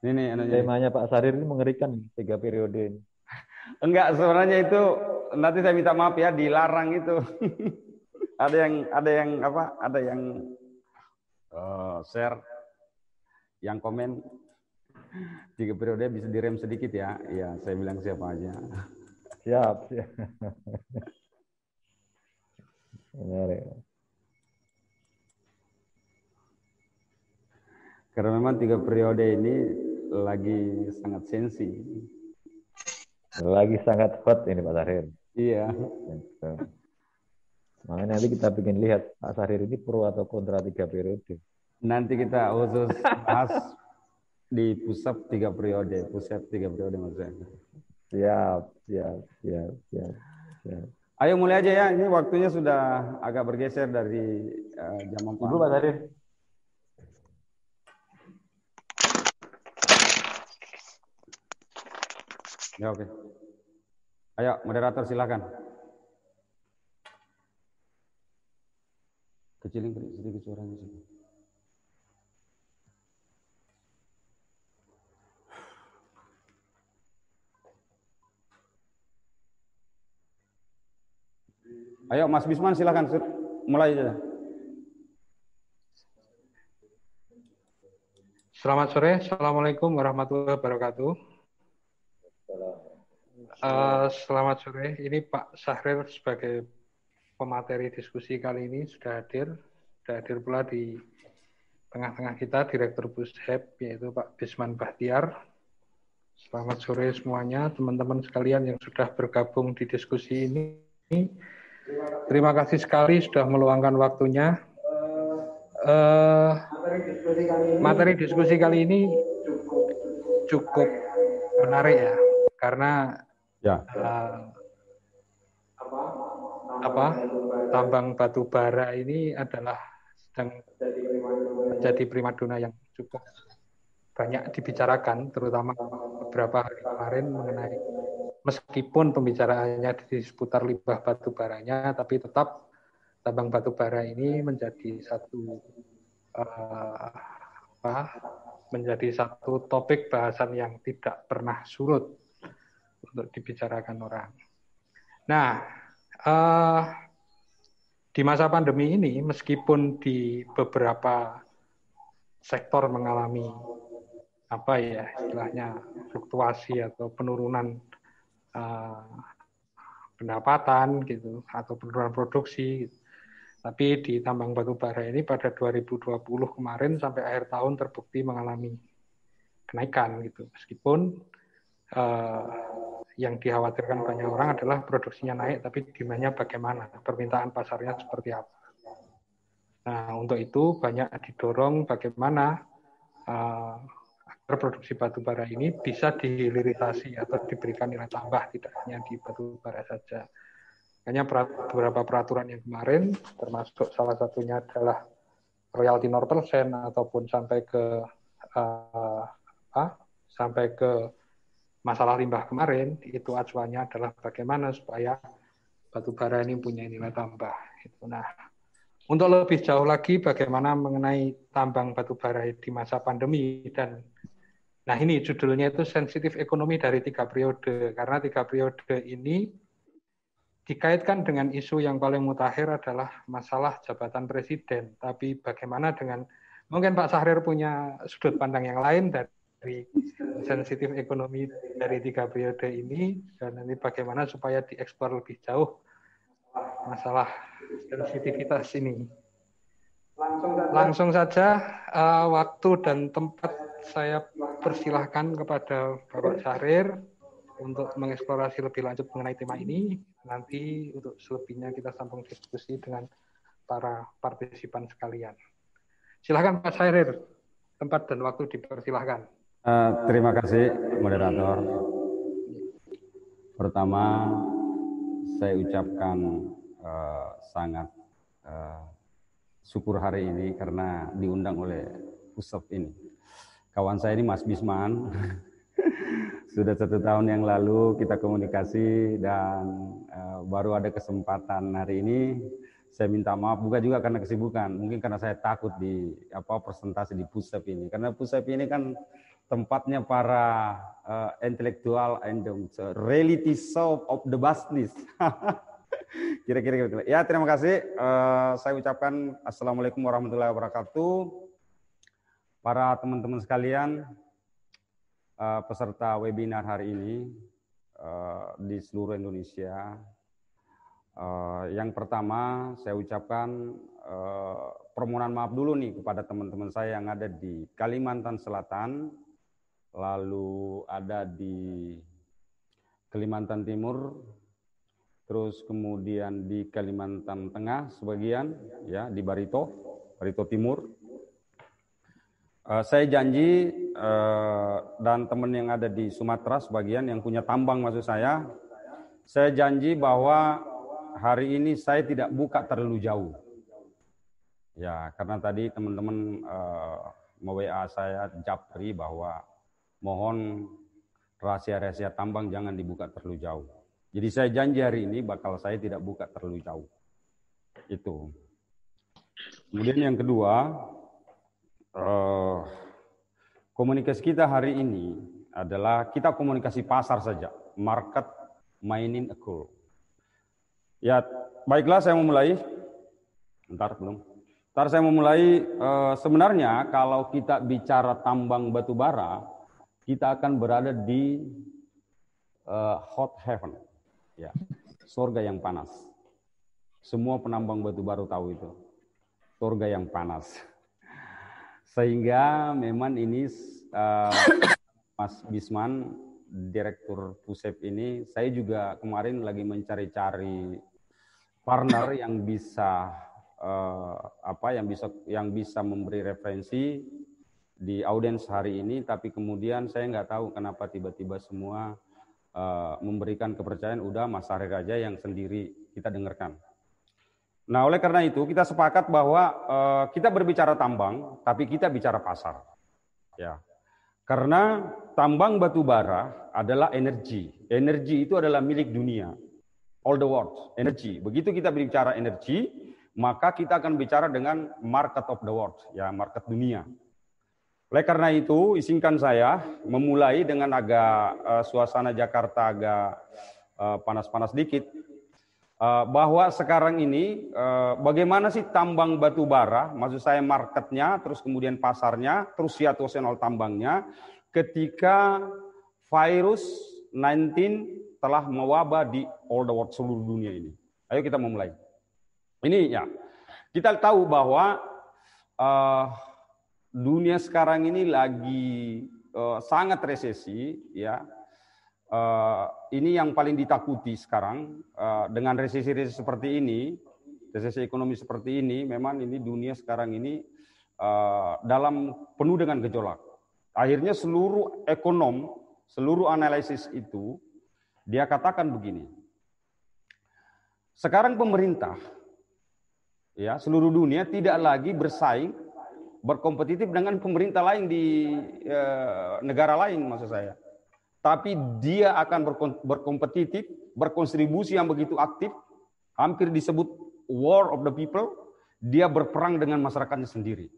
Ini nih anaknya. Temanya Pak Sarir ini mengerikan tiga periode ini. Enggak, sebenarnya itu nanti saya minta maaf ya dilarang itu. ada yang ada yang apa? Ada yang uh, share, yang komen tiga periode bisa direm sedikit ya. Iya, saya bilang siapa aja. Siap, siap. Menarik. Karena memang tiga periode ini lagi sangat sensi. Lagi sangat hot ini Pak Tahrir. Iya. Gitu. Makanya nanti kita bikin lihat Pak Tahrir ini pro atau kontra tiga periode. Nanti kita khusus bahas di pusat tiga periode, pusat tiga periode maksudnya. Siap, siap, siap, siap, siap. Ayo mulai aja ya, ini waktunya sudah agak bergeser dari uh, eh, jam 4. Ibu Pak Tahrir. Ya oke. Okay. Ayo moderator silakan. Kecilin sedikit suaranya sih. Ayo Mas Bisman silakan mulai aja. Selamat sore, Assalamualaikum warahmatullahi wabarakatuh. Uh, selamat sore. Ini Pak Sahrir sebagai pemateri diskusi kali ini sudah hadir. Sudah hadir pula di tengah-tengah kita Direktur Pushep yaitu Pak Bisman Bahtiar. Selamat sore semuanya, teman-teman sekalian yang sudah bergabung di diskusi ini. Terima kasih sekali sudah meluangkan waktunya. Uh, materi diskusi kali ini cukup menarik ya karena ya. Uh, apa tambang batu bara ini adalah sedang menjadi primadona yang cukup banyak dibicarakan, terutama beberapa hari kemarin mengenai meskipun pembicaraannya di seputar limbah batu baranya, tapi tetap tambang batu bara ini menjadi satu uh, apa, menjadi satu topik bahasan yang tidak pernah surut untuk dibicarakan orang. Nah, uh, di masa pandemi ini, meskipun di beberapa sektor mengalami apa ya istilahnya fluktuasi atau penurunan uh, pendapatan gitu atau penurunan produksi, gitu. tapi di tambang batu bara ini pada 2020 kemarin sampai akhir tahun terbukti mengalami kenaikan gitu, meskipun uh, yang dikhawatirkan banyak orang adalah produksinya naik tapi demand-nya bagaimana, permintaan pasarnya seperti apa. Nah, untuk itu banyak didorong bagaimana uh, agar produksi batubara ini bisa dihilirisasi atau diberikan nilai tambah tidak hanya di batubara saja. Hanya beberapa peraturan yang kemarin, termasuk salah satunya adalah royalti 0% ataupun sampai ke uh, apa, sampai ke masalah limbah kemarin itu acuannya adalah bagaimana supaya batu bara ini punya nilai tambah. Gitu. Nah, untuk lebih jauh lagi bagaimana mengenai tambang batu bara di masa pandemi dan nah ini judulnya itu sensitif ekonomi dari tiga periode karena tiga periode ini dikaitkan dengan isu yang paling mutakhir adalah masalah jabatan presiden. Tapi bagaimana dengan mungkin Pak Sahrir punya sudut pandang yang lain dari dari sensitif ekonomi dari tiga periode ini dan nanti bagaimana supaya dieksplor lebih jauh masalah sensitivitas ini. Langsung saja, uh, waktu dan tempat saya persilahkan kepada Bapak Syahrir untuk mengeksplorasi lebih lanjut mengenai tema ini. Nanti untuk selebihnya kita sambung diskusi dengan para partisipan sekalian. Silahkan Pak Syahrir, tempat dan waktu dipersilahkan. Eh, terima kasih moderator. Pertama, saya ucapkan uh, sangat uh, syukur hari ini karena diundang oleh pusat ini. Kawan saya ini Mas Bisman. Sudah satu tahun yang lalu kita komunikasi dan uh, baru ada kesempatan hari ini. Saya minta maaf bukan juga karena kesibukan, mungkin karena saya takut di apa presentasi di pusat ini. Karena pusat ini kan tempatnya para uh, intelektual and the reality show of the business. Kira-kira gitu. Ya, terima kasih. Uh, saya ucapkan assalamualaikum warahmatullahi wabarakatuh. Para teman-teman sekalian, uh, peserta webinar hari ini uh, di seluruh Indonesia. Uh, yang pertama, saya ucapkan uh, permohonan maaf dulu nih kepada teman-teman saya yang ada di Kalimantan Selatan, lalu ada di Kalimantan Timur, terus kemudian di Kalimantan Tengah sebagian, ya di Barito, Barito Timur. Uh, saya janji uh, dan teman yang ada di Sumatera sebagian yang punya tambang maksud saya, saya janji bahwa hari ini saya tidak buka terlalu jauh. Ya, karena tadi teman-teman uh, eh, me WA saya Japri bahwa Mohon rahasia-rahasia tambang jangan dibuka terlalu jauh. Jadi saya janji hari ini bakal saya tidak buka terlalu jauh. Itu. Kemudian yang kedua, uh, komunikasi kita hari ini adalah kita komunikasi pasar saja, market mining economy. Ya, baiklah saya mau mulai. Ntar belum. Ntar saya mau mulai. Uh, sebenarnya kalau kita bicara tambang batu bara, kita akan berada di uh, hot heaven, ya, surga yang panas. Semua penambang batu baru tahu itu, surga yang panas. Sehingga memang ini uh, Mas Bisman, direktur Pusep ini, saya juga kemarin lagi mencari-cari partner yang bisa uh, apa, yang bisa yang bisa memberi referensi di audiens hari ini, tapi kemudian saya nggak tahu kenapa tiba-tiba semua uh, memberikan kepercayaan udah Mas Harir aja yang sendiri kita dengarkan. Nah, oleh karena itu kita sepakat bahwa uh, kita berbicara tambang, tapi kita bicara pasar. Ya. Karena tambang batu bara adalah energi. Energi itu adalah milik dunia. All the world, energi. Begitu kita berbicara energi, maka kita akan bicara dengan market of the world, ya market dunia oleh karena itu, izinkan saya memulai dengan agak uh, suasana Jakarta agak eh, panas-panas uh, dikit. Uh, bahwa sekarang ini uh, bagaimana sih tambang batu bara, maksud saya marketnya, terus kemudian pasarnya, terus situasional tambangnya, ketika virus 19 telah mewabah di all the world seluruh dunia ini. Ayo kita memulai. Ini ya, kita tahu bahwa uh, dunia sekarang ini lagi uh, sangat resesi, ya. Uh, ini yang paling ditakuti sekarang uh, dengan resesi-resesi seperti ini, resesi ekonomi seperti ini, memang ini dunia sekarang ini uh, dalam penuh dengan gejolak. Akhirnya seluruh ekonom, seluruh analisis itu dia katakan begini. Sekarang pemerintah ya seluruh dunia tidak lagi bersaing berkompetitif dengan pemerintah lain di eh, negara lain maksud saya. Tapi dia akan berkompetitif, berkontribusi yang begitu aktif, hampir disebut war of the people, dia berperang dengan masyarakatnya sendiri.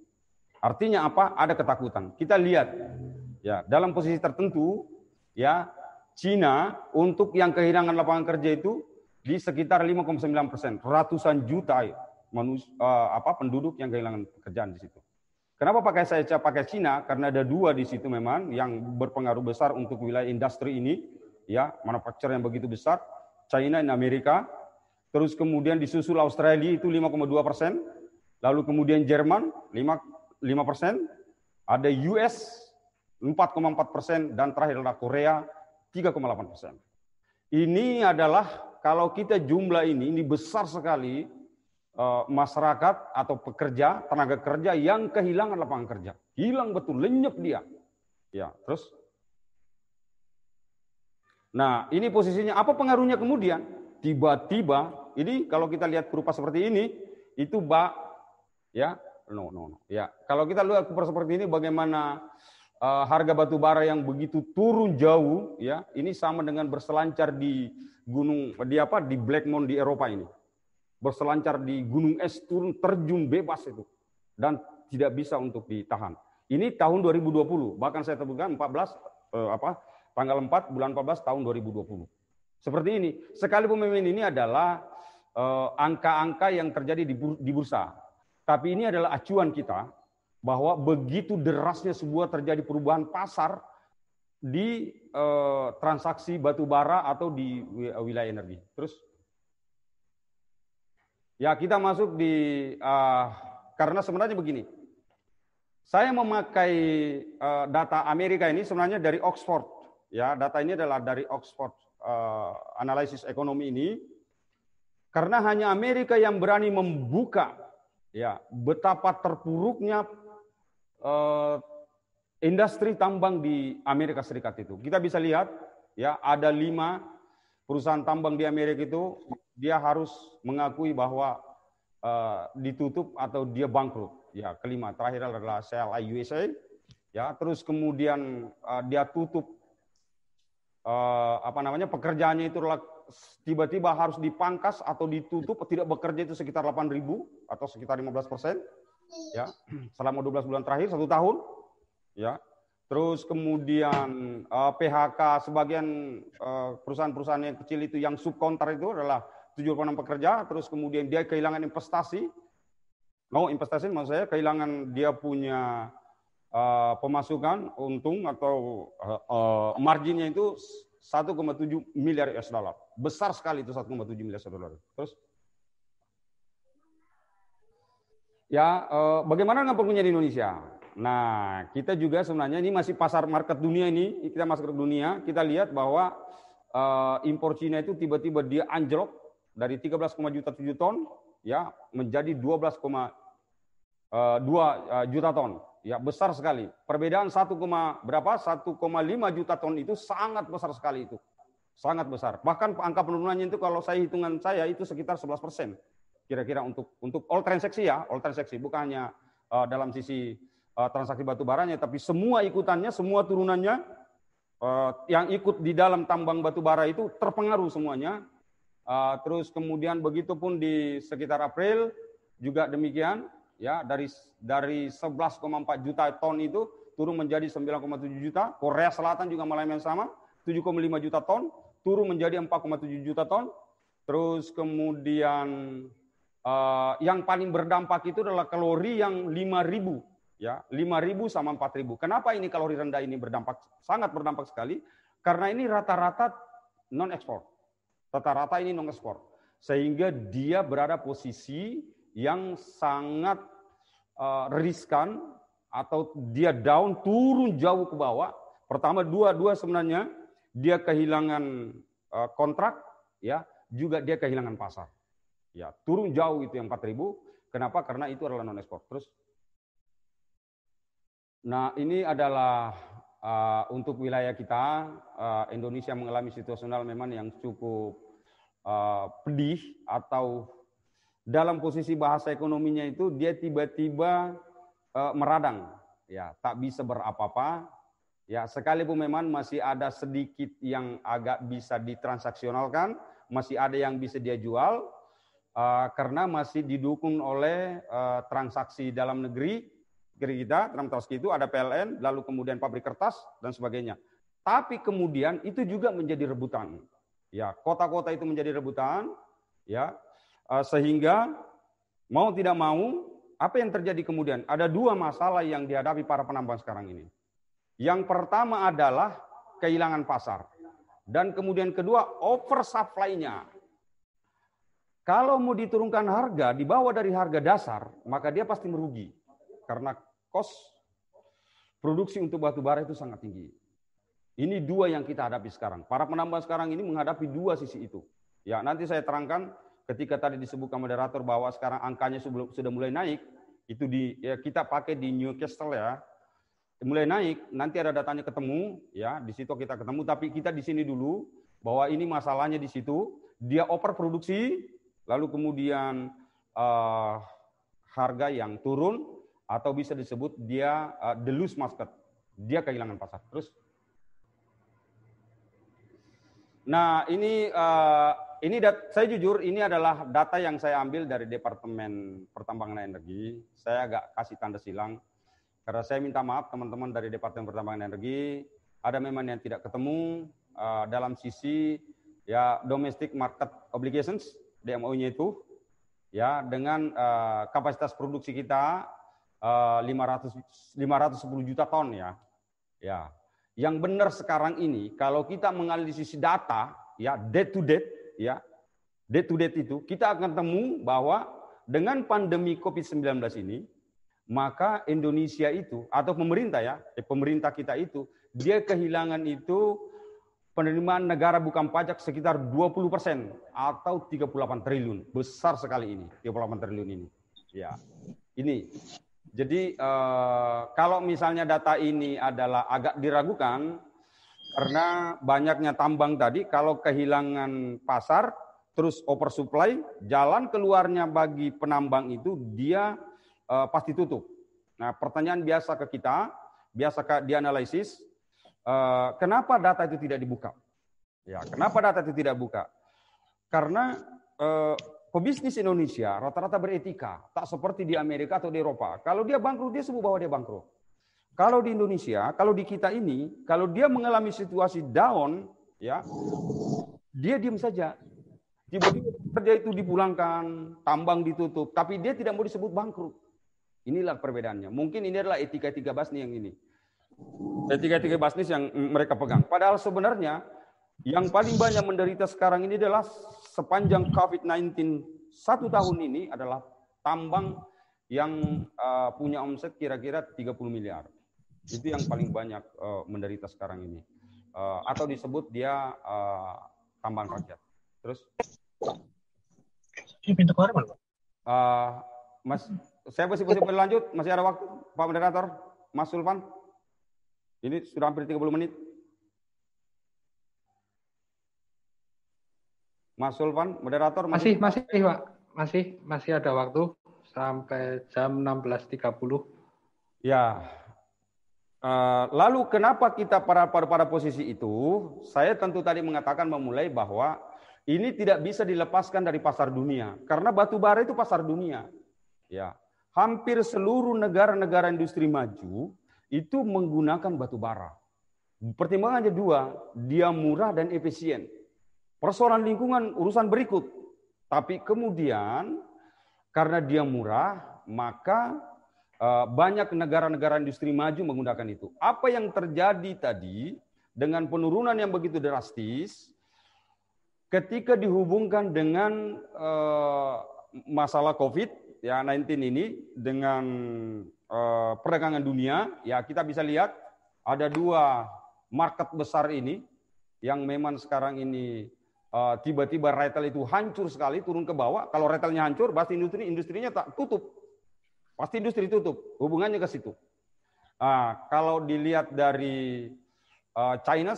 Artinya apa? Ada ketakutan. Kita lihat ya, dalam posisi tertentu ya, Cina untuk yang kehilangan lapangan kerja itu di sekitar 5,9 persen, ratusan juta ya, manusia, eh, apa penduduk yang kehilangan pekerjaan di situ. Kenapa pakai saya pakai Cina? Karena ada dua di situ memang yang berpengaruh besar untuk wilayah industri ini, ya, manufaktur yang begitu besar, China dan Amerika. Terus kemudian disusul Australia itu 5,2 persen, lalu kemudian Jerman 5 5 persen, ada US 4,4 persen, dan terakhir adalah Korea 3,8 persen. Ini adalah kalau kita jumlah ini, ini besar sekali Eh, masyarakat atau pekerja, tenaga kerja yang kehilangan lapangan kerja. Hilang betul, lenyap dia. Ya, terus Nah, ini posisinya apa pengaruhnya kemudian? Tiba-tiba ini kalau kita lihat berupa seperti ini, itu bak ya, no no no. Ya, kalau kita lihat berupa seperti ini bagaimana uh, harga batu bara yang begitu turun jauh ya, ini sama dengan berselancar di gunung di apa di Black di Eropa ini berselancar di gunung es, turun terjun bebas itu dan tidak bisa untuk ditahan. Ini tahun 2020, bahkan saya temukan 14 eh, apa tanggal 4 bulan 14 tahun 2020. Seperti ini. Sekali pemimpin ini adalah eh, angka-angka eh, yang terjadi di, di bursa. Tapi ini adalah acuan kita bahwa begitu derasnya sebuah terjadi perubahan pasar di eh, transaksi batu bara atau di wilayah energi. Terus Ya, kita masuk di uh, karena sebenarnya begini. Saya memakai uh, data Amerika ini sebenarnya dari Oxford. Ya, data ini adalah dari Oxford uh, ah, analisis ekonomi ini. Karena hanya Amerika yang berani membuka ya betapa terpuruknya uh, industri tambang di Amerika Serikat itu. Kita bisa lihat ya ada lima perusahaan tambang di Amerika itu dia harus mengakui bahwa uh, ditutup atau dia bangkrut. Ya, kelima terakhir adalah CLI USA. Ya, terus kemudian uh, dia tutup uh, apa namanya pekerjaannya itu tiba-tiba harus dipangkas atau ditutup tidak bekerja itu sekitar 8.000 atau sekitar 15 persen ya selama 12 bulan terakhir satu tahun ya terus kemudian uh, PHK sebagian perusahaan-perusahaan yang kecil itu yang subkontrak itu adalah tujuh pekerja, terus kemudian dia kehilangan investasi. No, investasi maksud saya kehilangan dia punya uh, pemasukan, untung atau uh, uh, marginnya itu 1,7 miliar US dollar. Besar sekali itu 1,7 miliar US dollar. Terus Ya, uh, bagaimana dengan punya di Indonesia? Nah, kita juga sebenarnya ini masih pasar market dunia ini, kita masuk ke dunia, kita lihat bahwa uh, impor Cina itu tiba-tiba dia anjlok dari 13,7 ton ya menjadi dua eh, eh, juta ton. Ya, besar sekali. Perbedaan 1, berapa? 1,5 juta ton itu sangat besar sekali itu. Sangat besar. Bahkan angka penurunannya itu kalau saya hitungan saya itu sekitar 11 persen. Kira-kira untuk untuk all transaksi ya, all transaksi bukan hanya uh, dalam sisi uh, transaksi batu baranya, tapi semua ikutannya, semua turunannya uh, yang ikut di dalam tambang batu bara itu terpengaruh semuanya Uh, terus kemudian begitu pun di sekitar April juga demikian ya dari dari 11,4 juta ton itu turun menjadi 9,7 juta. Korea Selatan juga mengalami yang sama, 7,5 juta ton turun menjadi 4,7 juta ton. Terus kemudian uh, yang paling berdampak itu adalah kalori yang 5000 ya, 5000 sama 4000. Kenapa ini kalori rendah ini berdampak sangat berdampak sekali? Karena ini rata-rata non ekspor. Rata-rata ini non skor. Sehingga dia berada posisi yang sangat uh, riskan atau dia down turun jauh ke bawah. Pertama dua-dua sebenarnya dia kehilangan uh, kontrak ya, juga dia kehilangan pasar. Ya, turun jauh itu yang 4000. Kenapa? Karena itu adalah non ekspor. Terus Nah, ini adalah uh, untuk wilayah kita uh, Indonesia mengalami situasional memang yang cukup uh, pedih atau dalam posisi bahasa ekonominya itu dia tiba-tiba uh, meradang ya tak bisa berapa-apa ya sekalipun memang masih ada sedikit yang agak bisa ditransaksionalkan masih ada yang bisa dia jual uh, karena masih didukung oleh uh, transaksi dalam negeri kiri kita, dalam Trotsky itu ada PLN, lalu kemudian pabrik kertas dan sebagainya. Tapi kemudian itu juga menjadi rebutan. Ya, kota-kota itu menjadi rebutan, ya. Eh, sehingga mau tidak mau apa yang terjadi kemudian? Ada dua masalah yang dihadapi para penambang sekarang ini. Yang pertama adalah kehilangan pasar. Dan kemudian kedua, oversupply-nya. Kalau mau diturunkan harga, dibawa dari harga dasar, maka dia pasti merugi. Karena Kos produksi untuk batu bara itu sangat tinggi. Ini dua yang kita hadapi sekarang. Para penambang sekarang ini menghadapi dua sisi itu. Ya, nanti saya terangkan ketika tadi disebutkan moderator bahwa sekarang angkanya sudah mulai naik, itu di ya kita pakai di Newcastle ya. Mulai naik, nanti ada datanya ketemu ya, di situ kita ketemu tapi kita di sini dulu bahwa ini masalahnya di situ, dia oper produksi lalu kemudian uh, harga yang turun atau bisa disebut dia uh, the loose market. Dia kehilangan pasar. Terus Nah, ini uh, ini dat saya jujur ini adalah data yang saya ambil dari Departemen Pertambangan Energi. Saya agak kasih tanda silang karena saya minta maaf teman-teman dari Departemen Pertambangan Energi. Ada memang yang tidak ketemu uh, dalam sisi ya domestic market obligations DMO-nya itu ya dengan uh, kapasitas produksi kita 500 eh, 510 juta ton ya. Ya. Yang benar sekarang ini kalau kita menganalisis data ya date to date ya. Date to date itu kita akan temu bahwa dengan pandemi Covid-19 ini maka Indonesia itu atau pemerintah ya, eh, pemerintah kita itu dia kehilangan itu penerimaan negara bukan pajak sekitar 20 persen atau 38 triliun besar sekali ini 38 triliun ini ya ini jadi eh, kalau misalnya data ini adalah agak diragukan karena banyaknya tambang tadi kalau kehilangan pasar terus oversupply jalan keluarnya bagi penambang itu dia eh, pasti tutup. Nah, pertanyaan biasa ke kita, biasa ke dianalisis eh, kenapa data itu tidak dibuka? Ya, kenapa data itu tidak buka? Karena Pebisnis Indonesia rata-rata beretika, tak seperti di Amerika atau di Eropa. Kalau dia bangkrut, dia sebut bahwa dia bangkrut. Kalau di Indonesia, kalau di kita ini, kalau dia mengalami situasi down, ya, dia diam saja. Tiba-tiba kerja itu dipulangkan, tambang ditutup, tapi dia tidak mau disebut bangkrut. Inilah perbedaannya. Mungkin ini adalah etika-etika basni yang ini. Etika-etika basnis yang mereka pegang. Padahal sebenarnya yang paling banyak menderita sekarang ini adalah sepanjang COVID-19 satu tahun ini adalah tambang yang uh, punya omset kira-kira 30 miliar. Itu yang paling banyak uh, menderita sekarang ini. Uh, atau disebut dia uh, tambang rakyat. Terus? Ini pintu keluar Pak? Uh, mas, saya masih bisa lanjut? Masih ada waktu, Pak Moderator? Mas Sulvan Ini sudah hampir 30 menit. Mas Sulvan, moderator masih masih masih Pak. Masih masih ada waktu sampai jam 16.30. Ya. Eh, lalu kenapa kita para, para pada posisi itu? Saya tentu tadi mengatakan memulai bahwa ini tidak bisa dilepaskan dari pasar dunia karena batu bara itu pasar dunia. Ya. Hampir seluruh negara-negara industri maju itu menggunakan batu bara. Pertimbangannya dua, dia murah dan efisien. Persoalan lingkungan urusan berikut. Tapi kemudian karena dia murah, maka eh, banyak negara-negara industri maju menggunakan itu. Apa yang terjadi tadi dengan penurunan yang begitu drastis ketika dihubungkan dengan eh, masalah Covid ya 19 ini dengan eh, perdagangan dunia, ya kita bisa lihat ada dua market besar ini yang memang sekarang ini Eh, tiba-tiba uh, retail itu hancur sekali turun ke bawah, kalau retailnya hancur, pasti industri industrinya tak tutup. Pasti industri tutup, hubungannya ke situ. Uh, kalau dilihat dari uh, China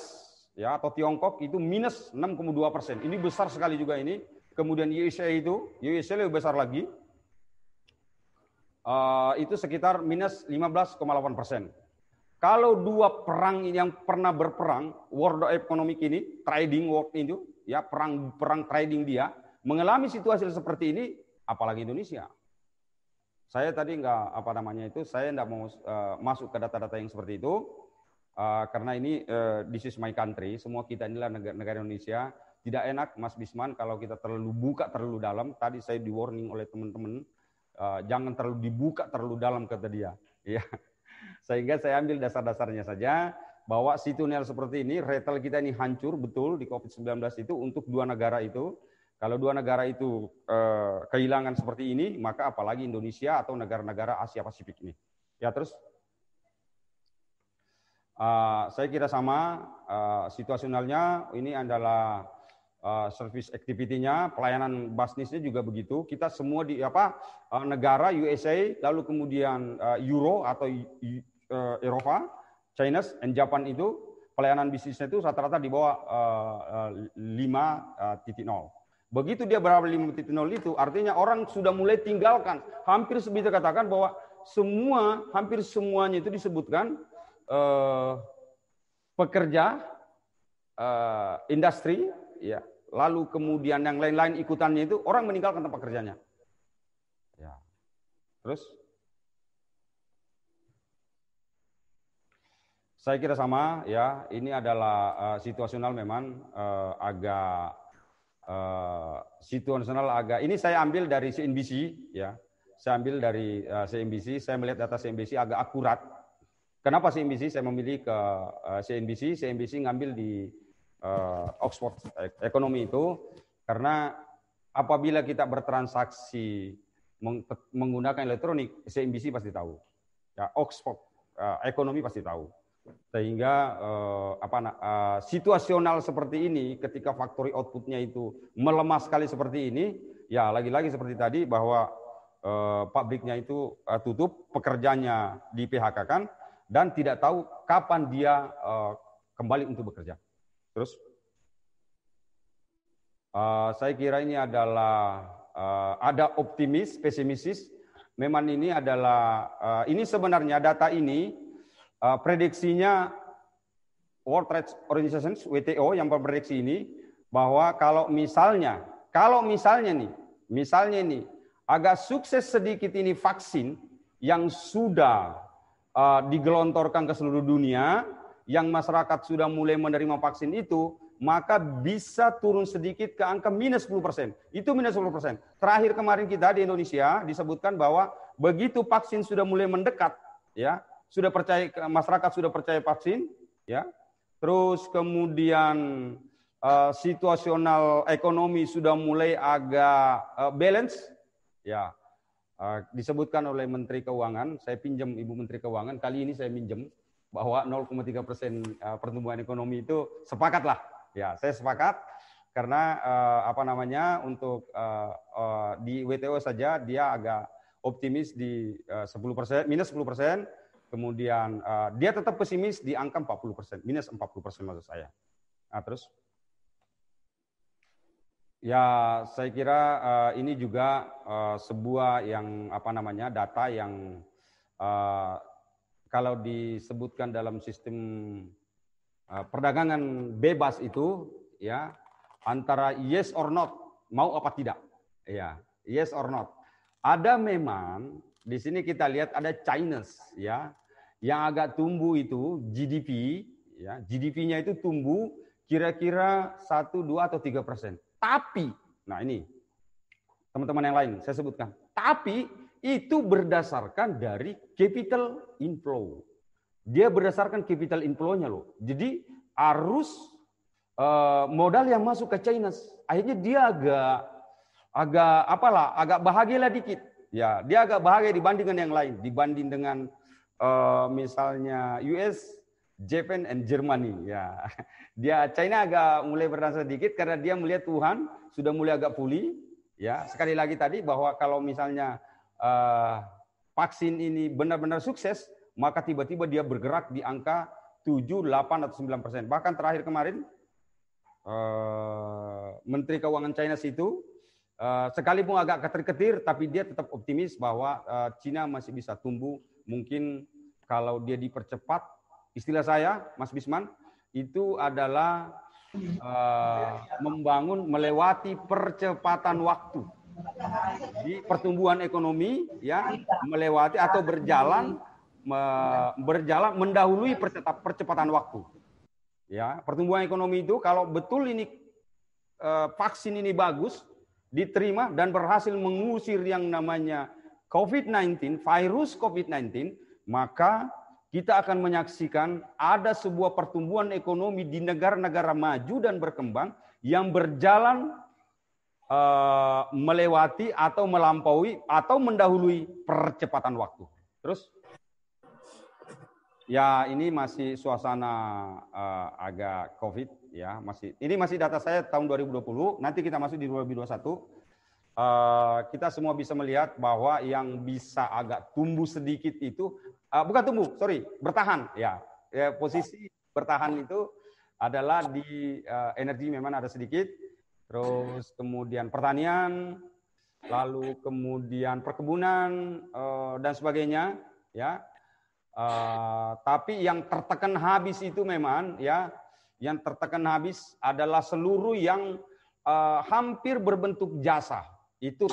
ya atau Tiongkok itu minus 6,2 persen. Ini besar sekali juga ini. Kemudian USA itu, USA lebih besar lagi. Uh, itu sekitar minus 15,8 persen. Kalau dua perang yang pernah berperang, world economic ini, trading world itu, ya perang perang trading dia mengalami situasi seperti ini apalagi Indonesia saya tadi nggak apa namanya itu saya nggak mau uh, masuk ke data-data yang seperti itu uh, karena ini uh, this is my country semua kita inilah negara, negara Indonesia tidak enak Mas Bisman kalau kita terlalu buka terlalu dalam tadi saya di warning oleh teman-teman uh, jangan terlalu dibuka terlalu dalam kata dia ya sehingga saya ambil dasar-dasarnya saja bawa situnial seperti ini, retail kita ini hancur betul di COVID-19 itu untuk dua negara itu. Kalau dua negara itu eh, kehilangan seperti ini, maka apalagi Indonesia atau negara-negara Asia Pasifik ini. Ya terus, uh, saya kira sama uh, situasionalnya ini adalah uh, service activity-nya, pelayanan bisnisnya juga begitu. Kita semua di apa uh, negara USA, lalu kemudian uh, Euro atau uh, Eropa Chinese and Japan itu pelayanan bisnisnya itu rata-rata di bawah uh, uh, 5.0. Begitu dia berapa 5.0 itu artinya orang sudah mulai tinggalkan. Hampir bisa katakan bahwa semua hampir semuanya itu disebutkan uh, pekerja uh, industri ya. Lalu kemudian yang lain-lain ikutannya itu orang meninggalkan tempat kerjanya. Ya. Terus Saya kira sama ya, ini adalah uh, situasional memang uh, agak uh, situasional agak. Ini saya ambil dari CNBC ya. Saya ambil dari uh, CNBC, saya melihat data CNBC agak akurat. Kenapa CNBC? Saya memilih ke uh, CNBC. CNBC ngambil di uh, Oxford ekonomi itu karena apabila kita bertransaksi menggunakan elektronik, CNBC pasti tahu. Ya, Oxford uh, ekonomi pasti tahu sehingga eh, apa eh, situasional seperti ini ketika factory outputnya itu melemah sekali seperti ini, ya lagi-lagi seperti tadi bahwa eh, pabriknya itu eh, tutup, pekerjanya di PHK kan dan tidak tahu kapan dia eh, kembali untuk bekerja. Terus eh, saya kira ini adalah eh, ada optimis, pesimisis Memang ini adalah eh, ini sebenarnya data ini Uh, prediksinya World Trade Organization WTO yang memprediksi ini bahwa kalau misalnya kalau misalnya nih, misalnya nih agak sukses sedikit ini vaksin yang sudah uh, digelontorkan ke seluruh dunia, yang masyarakat sudah mulai menerima vaksin itu, maka bisa turun sedikit ke angka minus 10 persen. Itu minus 10 persen. Terakhir kemarin kita di Indonesia disebutkan bahwa begitu vaksin sudah mulai mendekat, ya sudah percaya masyarakat sudah percaya vaksin, ya. Terus kemudian uh, situasional ekonomi sudah mulai agak uh, balance, ya. Uh, disebutkan oleh Menteri Keuangan, saya pinjam Ibu Menteri Keuangan kali ini saya pinjam bahwa 0,3 persen pertumbuhan ekonomi itu sepakat lah Ya, saya sepakat karena uh, apa namanya untuk uh, uh, di WTO saja dia agak optimis di uh, 10 persen minus 10 persen Kemudian uh, dia tetap pesimis di angka 40%, persen minus 40% persen maksud saya. Nah, terus Ya, saya kira uh, ini juga uh, sebuah yang apa namanya data yang uh, kalau disebutkan dalam sistem uh, perdagangan bebas itu ya antara yes or not mau apa tidak ya yes or not ada memang di sini kita lihat ada Chinese ya yang agak tumbuh itu GDP, ya GDP-nya itu tumbuh kira-kira 1, 2, atau 3 persen. Tapi, nah ini teman-teman yang lain saya sebutkan. Tapi itu berdasarkan dari capital inflow. Dia berdasarkan capital inflow-nya loh. Jadi arus uh, modal yang masuk ke China akhirnya dia agak agak apalah agak lah dikit. Ya, dia agak bahagia dibandingkan yang lain, dibanding dengan Eh, misalnya US, Japan, and Germany. Ya, dia China agak mulai berdansa sedikit karena dia melihat Tuhan sudah mulai agak pulih. Ya, sekali lagi tadi bahwa kalau misalnya uh, vaksin ini benar-benar sukses, maka tiba-tiba dia bergerak di angka 7, 8, atau 9 persen. Bahkan terakhir kemarin, uh, Menteri Keuangan China situ Uh, sekalipun agak ketir-ketir, tapi dia tetap optimis bahwa uh, Cina masih bisa tumbuh mungkin kalau dia dipercepat, istilah saya, Mas Bisman, itu adalah uh, membangun melewati percepatan waktu di pertumbuhan ekonomi ya melewati atau berjalan me, berjalan mendahului percepatan waktu ya pertumbuhan ekonomi itu kalau betul ini eh, vaksin ini bagus diterima dan berhasil mengusir yang namanya COVID-19 virus COVID-19 maka kita akan menyaksikan ada sebuah pertumbuhan ekonomi di negara-negara maju dan berkembang yang berjalan eh, melewati atau melampaui atau mendahului percepatan waktu. Terus Ya, ini masih suasana uh, agak COVID ya, masih. Ini masih data saya tahun 2020, nanti kita masuk di 2021. Eh, kita semua bisa melihat bahwa yang bisa agak tumbuh sedikit itu uh, bukan tumbuh, sorry, bertahan ya. ya posisi bertahan itu adalah di uh, energi memang ada sedikit, terus kemudian pertanian, lalu kemudian perkebunan uh, dan sebagainya ya. Uh, tapi yang tertekan habis itu memang ya yang tertekan habis adalah seluruh yang uh, hampir berbentuk jasa itu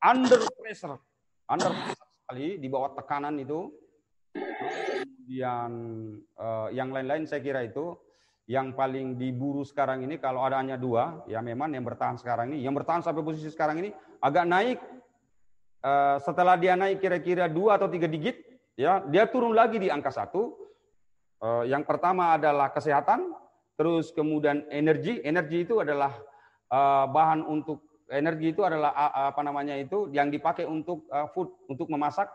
under pressure, under pressure sekali di bawah tekanan itu. Kemudian uh, yang lain-lain saya kira itu yang paling diburu sekarang ini kalau ada hanya dua, ya memang yang bertahan sekarang ini, yang bertahan sampai posisi sekarang ini agak naik. Uh, setelah dia naik kira-kira dua atau tiga digit, ya dia turun lagi di angka satu. Uh, yang pertama adalah kesehatan, terus kemudian energi. Energi itu adalah uh, bahan untuk energi itu adalah apa namanya itu yang dipakai untuk e, food, untuk memasak.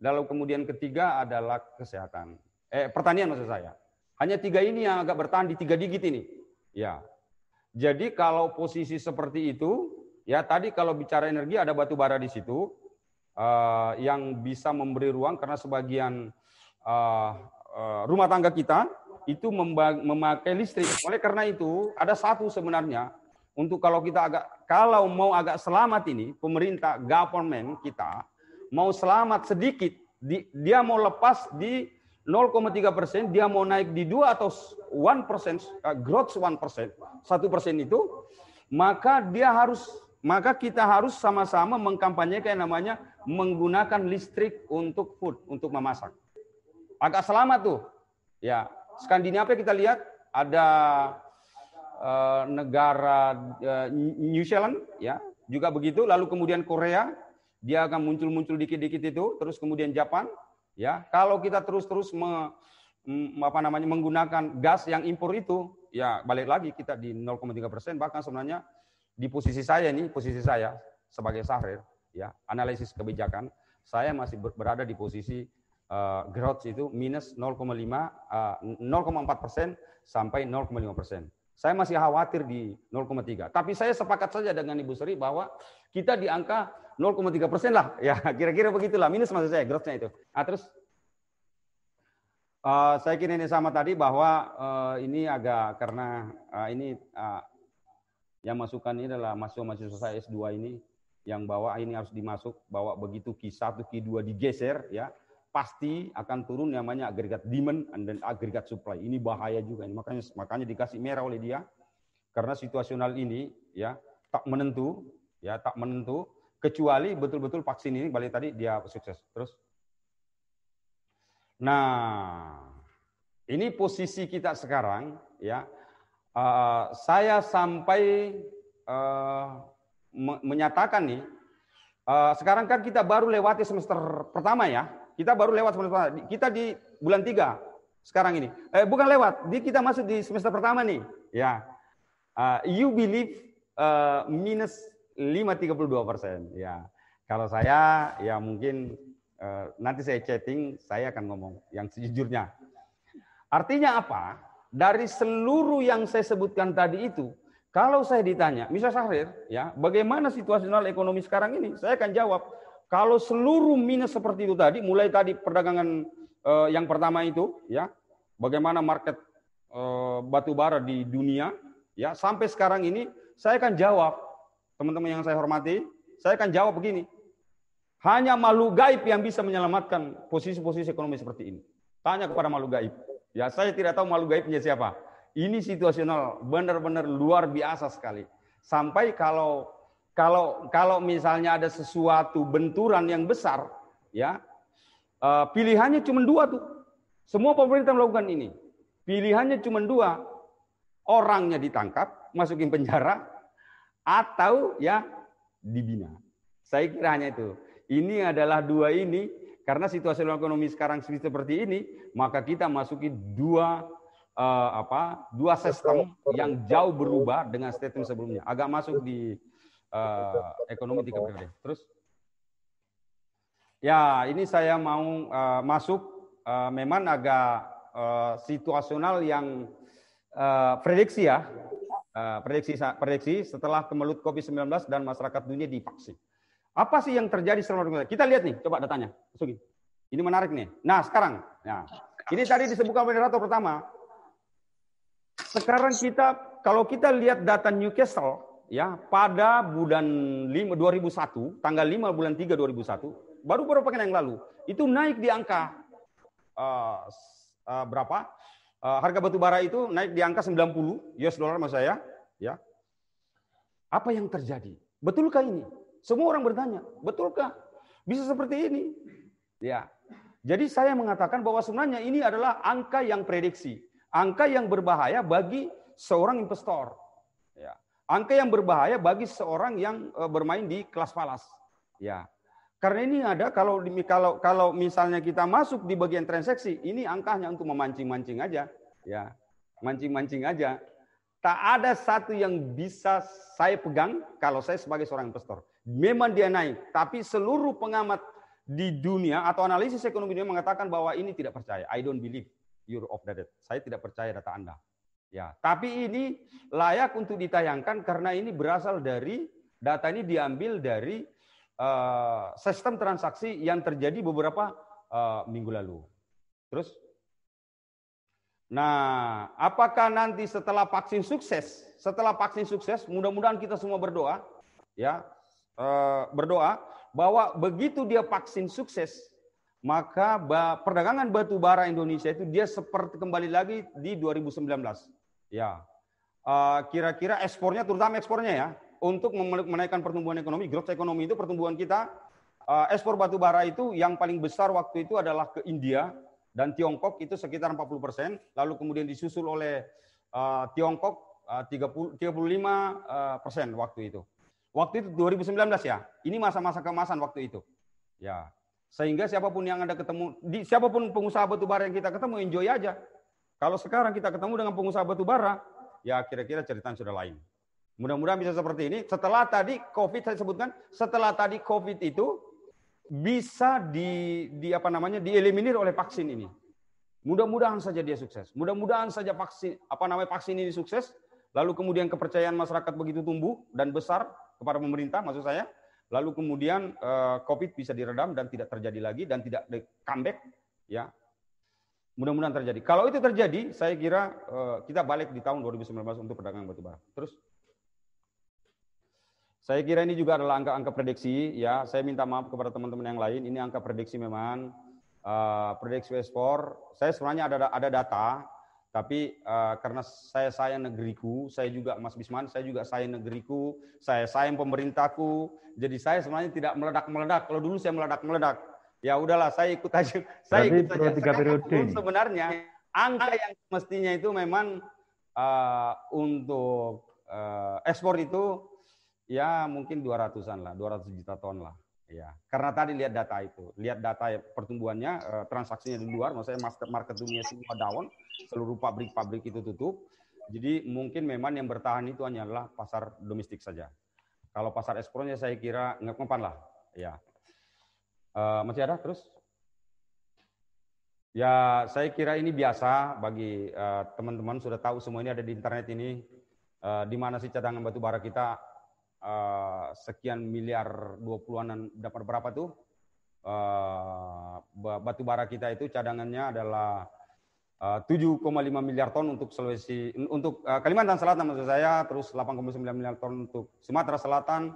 Lalu kemudian ketiga adalah kesehatan. Eh, pertanian maksud saya. Hanya tiga ini yang agak bertahan di tiga digit ini. Ya. Jadi kalau posisi seperti itu, ya tadi kalau bicara energi ada batu bara di situ uh, yang bisa memberi ruang karena sebagian uh, uh, rumah tangga kita itu memakai listrik. Oleh karena itu ada satu sebenarnya untuk kalau kita agak kalau mau agak selamat ini pemerintah government kita mau selamat sedikit di, dia mau lepas di 0,3 persen, dia mau naik di dua atau one persen, eh, growth one persen, satu persen itu, maka dia harus maka kita harus sama-sama mengkampanyekan yang namanya menggunakan listrik untuk food, untuk memasak. Agak selamat tuh. Ya, Skandinavia kita lihat ada Eh, negara eh, New Zealand ya juga begitu lalu kemudian Korea dia akan muncul-muncul dikit-dikit itu terus kemudian Jepang ya kalau kita terus-terus me, apa namanya menggunakan gas yang impor itu ya balik lagi kita di 0,3 persen bahkan sebenarnya di posisi saya ini posisi saya sebagai Sahrir ya analisis kebijakan saya masih berada di posisi uh, growth itu minus 0,5 uh, 0,4 persen sampai 0,5 persen saya masih khawatir di 0,3. Tapi saya sepakat saja dengan Ibu Sri bahwa kita di angka 0,3 persen lah. Ya, kira-kira begitulah. Minus maksud saya, growth itu. Nah, terus Uh, saya kira ini sama tadi bahwa uh, ini agak karena uh, ini uh, yang masukan ini adalah masuk mahasiswa saya S2 ini yang bawa ini harus dimasuk, bawa begitu Q1, Q2 digeser ya pasti akan turun namanya agregat demand dan agregat supply. Ini bahaya juga ini. Makanya makanya dikasih merah oleh dia karena situasional ini ya tak menentu, ya tak menentu kecuali betul-betul vaksin ini balik tadi dia sukses. Terus Nah, ini posisi kita sekarang ya. Uh, saya sampai uh, menyatakan nih uh, sekarang kan kita baru lewati semester pertama ya kita baru lewat semester Kita di bulan tiga sekarang ini. Eh, bukan lewat, di, kita masuk di semester pertama nih. Ya. Uh, you believe uh, minus 5,32 persen. Ya. Kalau saya, ya mungkin uh, nanti saya chatting, saya akan ngomong yang sejujurnya. Artinya apa? Dari seluruh yang saya sebutkan tadi itu, kalau saya ditanya, misal Sahrir, ya, bagaimana situasional ekonomi sekarang ini? Saya akan jawab, kalau seluruh minus seperti itu tadi, mulai tadi perdagangan uh, yang pertama itu, ya, bagaimana market uh, batu bara di dunia, ya, sampai sekarang ini, saya akan jawab, teman-teman yang saya hormati, saya akan jawab begini. Hanya malu gaib yang bisa menyelamatkan posisi-posisi ekonomi seperti ini. Tanya kepada malu gaib. Ya, saya tidak tahu malu gaibnya siapa. Ini situasional, benar-benar luar biasa sekali. Sampai kalau kalau kalau misalnya ada sesuatu benturan yang besar, ya eh, pilihannya cuma dua tuh. Semua pemerintah melakukan ini. Pilihannya cuma dua, orangnya ditangkap, masukin penjara, atau ya dibina. Saya kira hanya itu. Ini adalah dua ini karena situasi ekonomi sekarang seperti ini, maka kita masuki dua uh, apa dua sistem yang jauh berubah dengan statement sebelumnya. Agak masuk di uh, ekonomi tiga periode. Terus, ya ini saya mau uh, masuk uh, memang agak uh, situasional yang uh, prediksi ya, uh, prediksi prediksi setelah kemelut COVID-19 dan masyarakat dunia divaksin. Apa sih yang terjadi selama ini? Kita lihat nih, coba datanya, masukin. Ini menarik nih. Nah sekarang, nah, ini tadi disebutkan moderator pertama. Sekarang kita, kalau kita lihat data Newcastle, ya pada bulan 5, 2001, tanggal 5 bulan 3 2001, baru beberapa pekan yang lalu, itu naik di angka uh, uh, berapa? Uh, harga batu bara itu naik di angka 90 US dollar maksud saya, ya. Apa yang terjadi? Betulkah ini? Semua orang bertanya, betulkah? Bisa seperti ini? Ya. Jadi saya mengatakan bahwa sebenarnya ini adalah angka yang prediksi, angka yang berbahaya bagi seorang investor. Ya. Angka yang berbahaya bagi seorang yang e, bermain di kelas falas. Ya. Karena ini ada kalau kalau kalau misalnya kita masuk di bagian transaksi, ini angkanya untuk memancing-mancing aja, ya. Mancing-mancing aja. Tak ada satu yang bisa saya pegang kalau saya sebagai seorang investor. Memang dia naik, tapi seluruh pengamat di dunia atau analisis ekonomi dunia mengatakan bahwa ini tidak percaya. I don't believe your of Saya tidak percaya data Anda. Ya, tapi ini layak untuk ditayangkan karena ini berasal dari data ini diambil dari uh, sistem transaksi yang terjadi beberapa uh, minggu lalu. Terus, nah, apakah nanti setelah vaksin sukses, setelah vaksin sukses, mudah-mudahan kita semua berdoa, ya, uh, berdoa bahwa begitu dia vaksin sukses, maka perdagangan batu bara Indonesia itu dia seperti kembali lagi di 2019 Ya, eh, kira-kira ekspornya, terutama ekspornya ya, untuk menaikkan pertumbuhan ekonomi, growth ekonomi itu pertumbuhan kita, eh, ekspor batu bara itu yang paling besar waktu itu adalah ke India dan Tiongkok itu sekitar 40 persen, lalu kemudian disusul oleh eh, Tiongkok 30, 35 persen waktu itu. Waktu itu 2019 ya, ini masa-masa kemasan waktu itu. Ya, sehingga siapapun yang anda ketemu, di, siapapun pengusaha batu bara yang kita ketemu enjoy aja kalau sekarang kita ketemu dengan pengusaha batu bara, ya kira-kira ceritanya sudah lain. Mudah-mudahan bisa seperti ini. Setelah tadi COVID saya sebutkan, setelah tadi COVID itu bisa di, di apa namanya dieliminir oleh vaksin ini. Mudah-mudahan saja dia sukses. Mudah-mudahan saja vaksin apa namanya vaksin ini sukses. Lalu kemudian kepercayaan masyarakat begitu tumbuh dan besar kepada pemerintah, maksud saya. Lalu kemudian eh, COVID bisa diredam dan tidak terjadi lagi dan tidak comeback, ya Mudah-mudahan terjadi. Kalau itu terjadi, saya kira uh, kita balik di tahun 2019 untuk perdagangan batubara. Terus saya kira ini juga adalah angka-angka prediksi ya. Saya minta maaf kepada teman-teman yang lain. Ini angka prediksi memang uh, prediksi ekspor. Saya sebenarnya ada ada data, tapi uh, karena saya sayang negeriku, saya juga Mas Bisman, saya juga sayang negeriku, saya sayang pemerintahku. Jadi saya sebenarnya tidak meledak-meledak. Kalau dulu saya meledak-meledak ya udahlah saya ikut aja. Saya Berarti ikut aja. Tiga periode. Sebenarnya angka yang mestinya itu memang uh, untuk uh, ekspor itu ya mungkin 200-an lah, 200 juta ton lah. Ya, karena tadi lihat data itu, lihat data pertumbuhannya, eh, transaksinya di luar, maksudnya market market dunia semua down, seluruh pabrik-pabrik itu tutup. Jadi mungkin memang yang bertahan itu hanyalah pasar domestik saja. Kalau pasar ekspornya saya kira ngepan lah, ya. Uh, masih ada terus? Ya, saya kira ini biasa bagi eh, teman-teman uh, sudah tahu semua ini ada di internet ini uh, di mana sih cadangan batu bara kita uh, sekian miliar dua 20-an dapat berapa tuh? Uh, batu bara kita itu cadangannya adalah uh, 7,5 miliar ton untuk Sulawesi untuk uh, Kalimantan Selatan maksud saya, terus 8,9 miliar ton untuk Sumatera Selatan,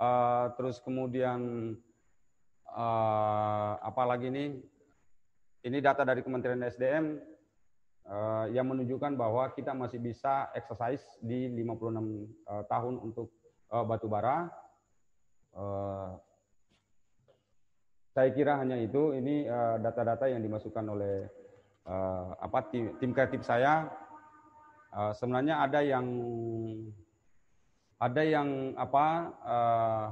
uh, terus kemudian uh, apalagi ini ini data dari Kementerian SDM uh, eh, yang menunjukkan bahwa kita masih bisa exercise di 56 uh, eh, tahun untuk uh, batu bara. Uh, saya kira hanya itu. Ini data-data uh, yang dimasukkan oleh uh, apa tim, tim kreatif saya. Uh, sebenarnya ada yang ada yang apa uh,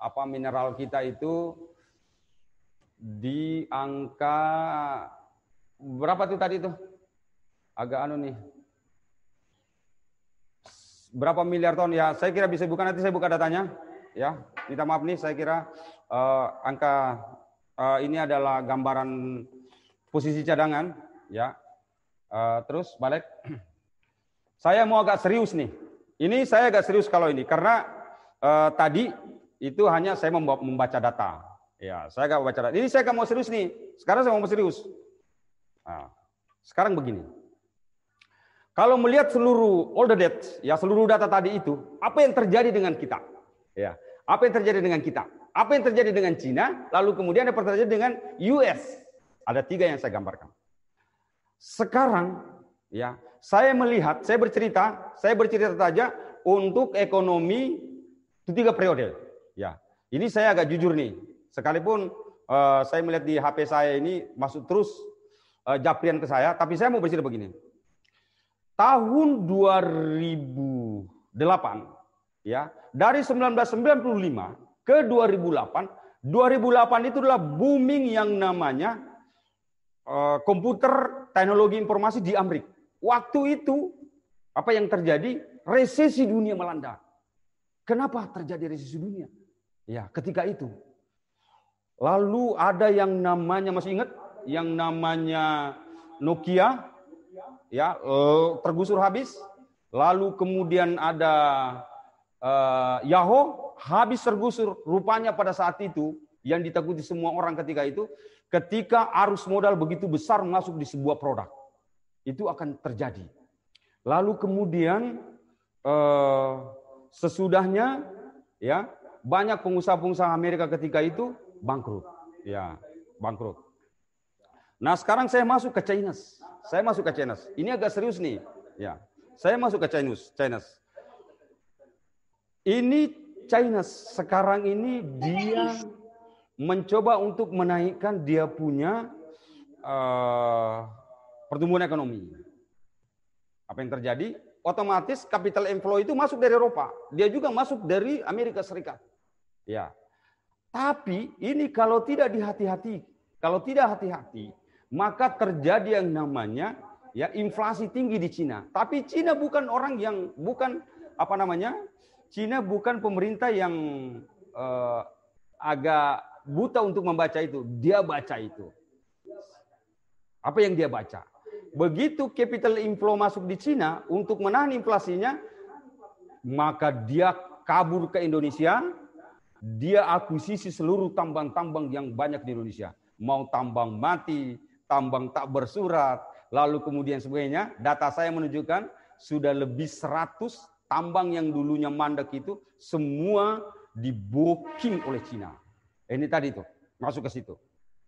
apa mineral kita itu di angka berapa tuh tadi tuh? Agak anu nih. Berapa miliar ton ya? Saya kira bisa buka nanti saya buka datanya ya. Minta maaf nih saya kira uh, angka uh, ini adalah gambaran posisi cadangan ya. Uh, terus balik. Saya mau agak serius nih. Ini saya agak serius kalau ini karena uh, tadi itu hanya saya membaca data. Ya, saya nggak membaca data. Ini saya nggak mau serius nih. Sekarang saya mau serius. Nah, sekarang begini. Kalau melihat seluruh all the data, ya seluruh data tadi itu, apa yang terjadi dengan kita? Ya, apa yang terjadi dengan kita? Apa yang terjadi dengan Cina? Lalu kemudian ada pertanyaan dengan US. Ada tiga yang saya gambarkan. Sekarang, ya, saya melihat, saya bercerita, saya bercerita saja untuk ekonomi itu tiga periode. Ya, ini saya agak jujur nih. Sekalipun uh, saya melihat di HP saya ini masuk terus uh, japrian ke saya, tapi saya mau bercerita begini. Tahun 2008 ya, dari 1995 ke 2008, 2008 itu adalah booming yang namanya uh, komputer teknologi informasi di Amerika. Waktu itu apa yang terjadi? Resesi dunia melanda. Kenapa terjadi resesi dunia? Ya, ketika itu. Lalu ada yang namanya masih ingat yang namanya Nokia ya eh, tergusur habis. Lalu kemudian ada uh, Yahoo habis tergusur. Rupanya pada saat itu yang ditakuti semua orang ketika itu ketika arus modal begitu besar masuk di sebuah produk. Itu akan terjadi. Lalu kemudian uh, sesudahnya ya banyak pengusaha-pengusaha Amerika ketika itu bangkrut. Ya, bangkrut. Nah, sekarang saya masuk ke China. Saya masuk ke China. Ini agak serius nih. Ya. Saya masuk ke China, China. Ini China sekarang ini dia mencoba untuk menaikkan dia punya uh, pertumbuhan ekonomi. Apa yang terjadi? Otomatis capital inflow itu masuk dari Eropa. Dia juga masuk dari Amerika Serikat. Ya. Tapi ini kalau tidak dihati-hati, kalau tidak hati-hati, maka terjadi yang namanya ya inflasi tinggi di Cina. Tapi Cina bukan orang yang bukan apa namanya? Cina bukan pemerintah yang eh, agak buta untuk membaca itu. Dia baca itu. Apa yang dia baca? Begitu capital inflow masuk di Cina untuk menahan inflasinya, maka dia kabur ke Indonesia, dia akuisisi seluruh tambang-tambang yang banyak di Indonesia. Mau tambang mati, tambang tak bersurat, lalu kemudian sebagainya. Data saya menunjukkan sudah lebih 100 tambang yang dulunya mandek itu semua diboking oleh Cina. Ini tadi tuh, masuk ke situ.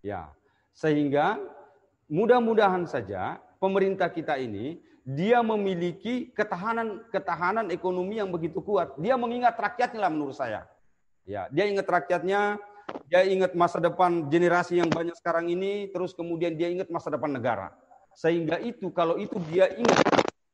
Ya. Sehingga mudah-mudahan saja pemerintah kita ini dia memiliki ketahanan ketahanan ekonomi yang begitu kuat. Dia mengingat rakyatnya menurut saya. Ya, dia ingat rakyatnya, dia ingat masa depan generasi yang banyak sekarang ini, terus kemudian dia ingat masa depan negara. Sehingga itu kalau itu dia ingat,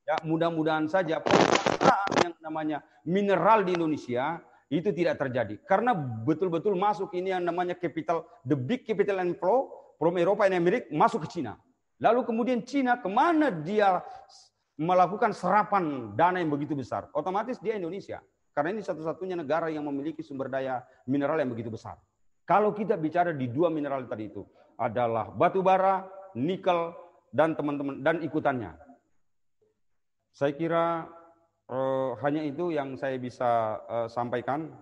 ya mudah-mudahan saja perusahaan yang namanya mineral di Indonesia itu tidak terjadi karena betul-betul masuk ini yang namanya capital the big capital and pro from Eropa and Amerika masuk ke Cina. Lalu kemudian Cina kemana dia melakukan serapan dana yang begitu besar? Otomatis dia Indonesia. Karena ini satu-satunya negara yang memiliki sumber daya mineral yang begitu besar. Kalau kita bicara di dua mineral tadi itu adalah batu bara, nikel, dan teman-teman dan ikutannya. Saya kira eh, hanya itu yang saya bisa eh, sampaikan.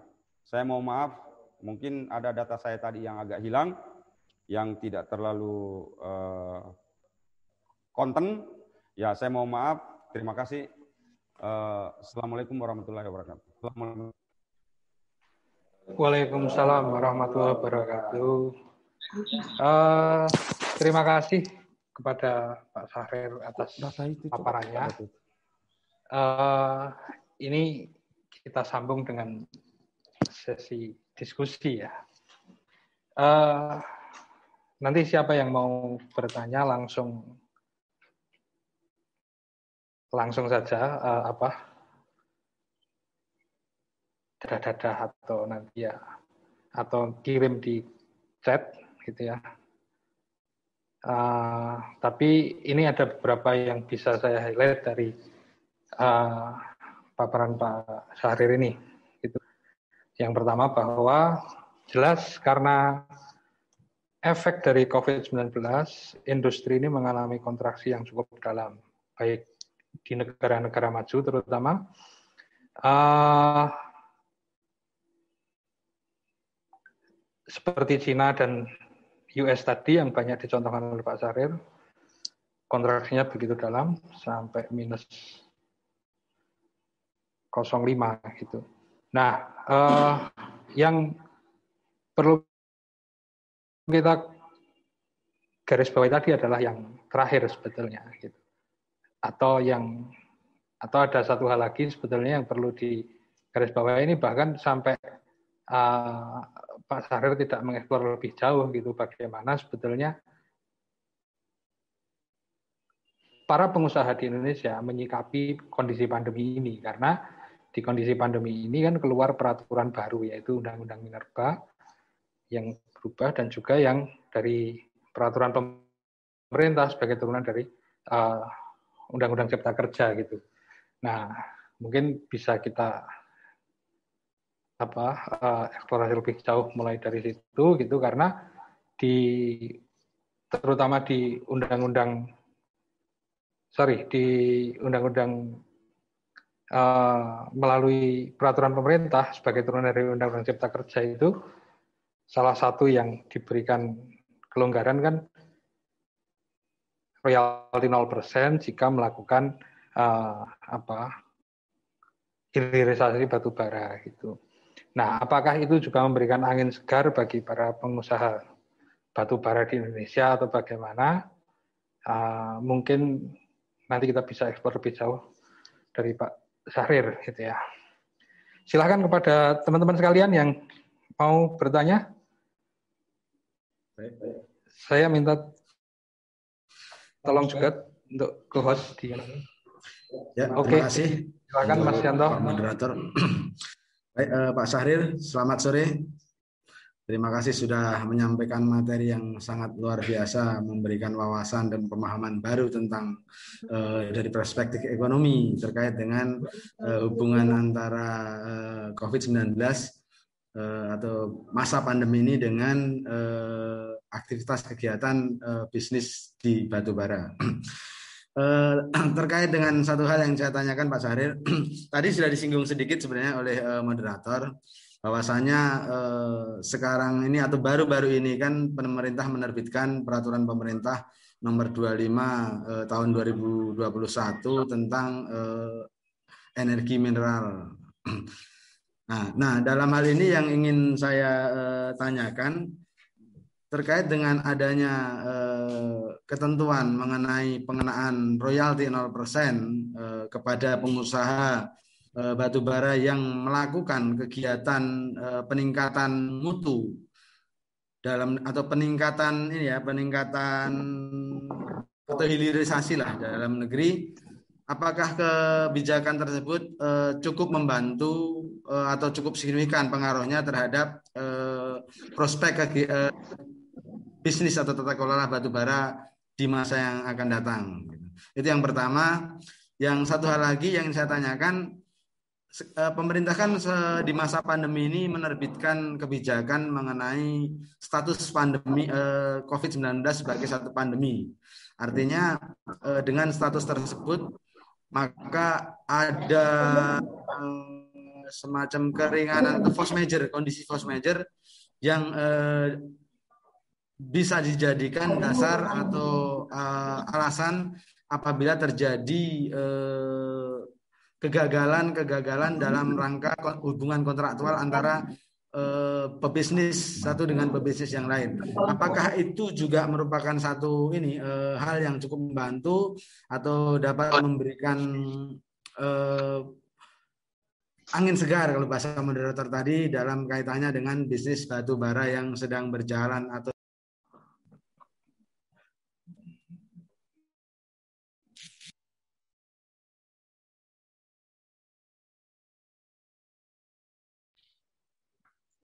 Saya mau maaf, mungkin ada data saya tadi yang agak hilang, yang tidak terlalu eh, konten. Ya, saya mau maaf. Terima kasih. Eh, Assalamualaikum warahmatullahi wabarakatuh. Waalaikumsalam warahmatullahi wabarakatuh. Uh, terima kasih kepada Pak Sahrir atas paparannya. Uh, ini kita sambung dengan sesi diskusi ya. Uh, nanti siapa yang mau bertanya langsung langsung saja uh, apa dadah-dadah atau nanti ya atau kirim di chat gitu ya. Uh, tapi ini ada beberapa yang bisa saya highlight dari uh, paparan Pak Syahrir ini. Gitu. Yang pertama bahwa jelas karena efek dari COVID-19, industri ini mengalami kontraksi yang cukup dalam, baik di negara-negara maju terutama, uh, seperti Cina dan US tadi yang banyak dicontohkan oleh Pak Sarir, kontraksinya begitu dalam sampai minus 05 gitu. Nah, eh, yang perlu kita garis bawahi tadi adalah yang terakhir sebetulnya gitu. Atau yang atau ada satu hal lagi sebetulnya yang perlu di garis bawahi ini bahkan sampai uh, Pak Sarir tidak mengeksplor lebih jauh gitu bagaimana sebetulnya para pengusaha di Indonesia menyikapi kondisi pandemi ini karena di kondisi pandemi ini kan keluar peraturan baru yaitu Undang-Undang Minerba yang berubah dan juga yang dari peraturan pemerintah sebagai turunan dari undang eh, Undang-Undang Cipta Kerja gitu. Nah, mungkin bisa kita apa uh, eksplorasi lebih jauh mulai dari situ gitu karena di terutama di undang-undang sorry di undang-undang uh, melalui peraturan pemerintah sebagai turunan dari undang-undang cipta kerja itu salah satu yang diberikan kelonggaran kan royalti 0% jika melakukan uh, apa hilirisasi batu bara gitu. Nah, apakah itu juga memberikan angin segar bagi para pengusaha batu bara di Indonesia atau bagaimana? Uh, mungkin nanti kita bisa ekspor lebih jauh dari Pak Sahrir, gitu ya. Silahkan kepada teman-teman sekalian yang mau bertanya. Baik, baik. Saya minta tolong juga untuk ke host di Ya, Oke. Okay. Silakan Mas Yanto. Moderator. Baik, eh, Pak Syahrir, selamat sore. Terima kasih sudah menyampaikan materi yang sangat luar biasa, memberikan wawasan dan pemahaman baru tentang eh, dari perspektif ekonomi terkait dengan eh, hubungan antara eh, COVID-19 eh, atau masa pandemi ini dengan eh, aktivitas kegiatan eh, bisnis di Batubara. Eh, terkait dengan satu hal yang saya tanyakan Pak Sahir, tadi sudah disinggung sedikit sebenarnya oleh uh, moderator bahwasanya uh, sekarang ini atau baru-baru ini kan pemerintah menerbitkan peraturan pemerintah nomor 25 uh, tahun 2021 tentang uh, energi mineral. Nah, nah dalam hal ini yang ingin saya uh, tanyakan terkait dengan adanya eh, ketentuan mengenai pengenaan royalti 0% eh, kepada pengusaha eh, batubara yang melakukan kegiatan eh, peningkatan mutu dalam atau peningkatan ini ya peningkatan atau hilirisasi lah dalam negeri apakah kebijakan tersebut eh, cukup membantu atau cukup signifikan pengaruhnya terhadap prospek eh, bisnis atau tata kelola batu bara di masa yang akan datang. Gitu. Itu yang pertama. Yang satu hal lagi yang saya tanyakan, eh, pemerintah kan di masa pandemi ini menerbitkan kebijakan mengenai status pandemi eh, COVID-19 sebagai satu pandemi. Artinya eh, dengan status tersebut maka ada semacam keringanan force major, kondisi force major yang bisa dijadikan dasar atau uh, alasan apabila terjadi kegagalan-kegagalan eh, uh, dalam rangka hubungan kontraktual antara eh, pebisnis satu dengan pebisnis yang lain. Apakah itu juga merupakan satu ini uh, hal yang cukup membantu atau dapat memberikan uh, angin segar kalau bahasa moderator tadi dalam kaitannya dengan bisnis batu bara yang sedang berjalan atau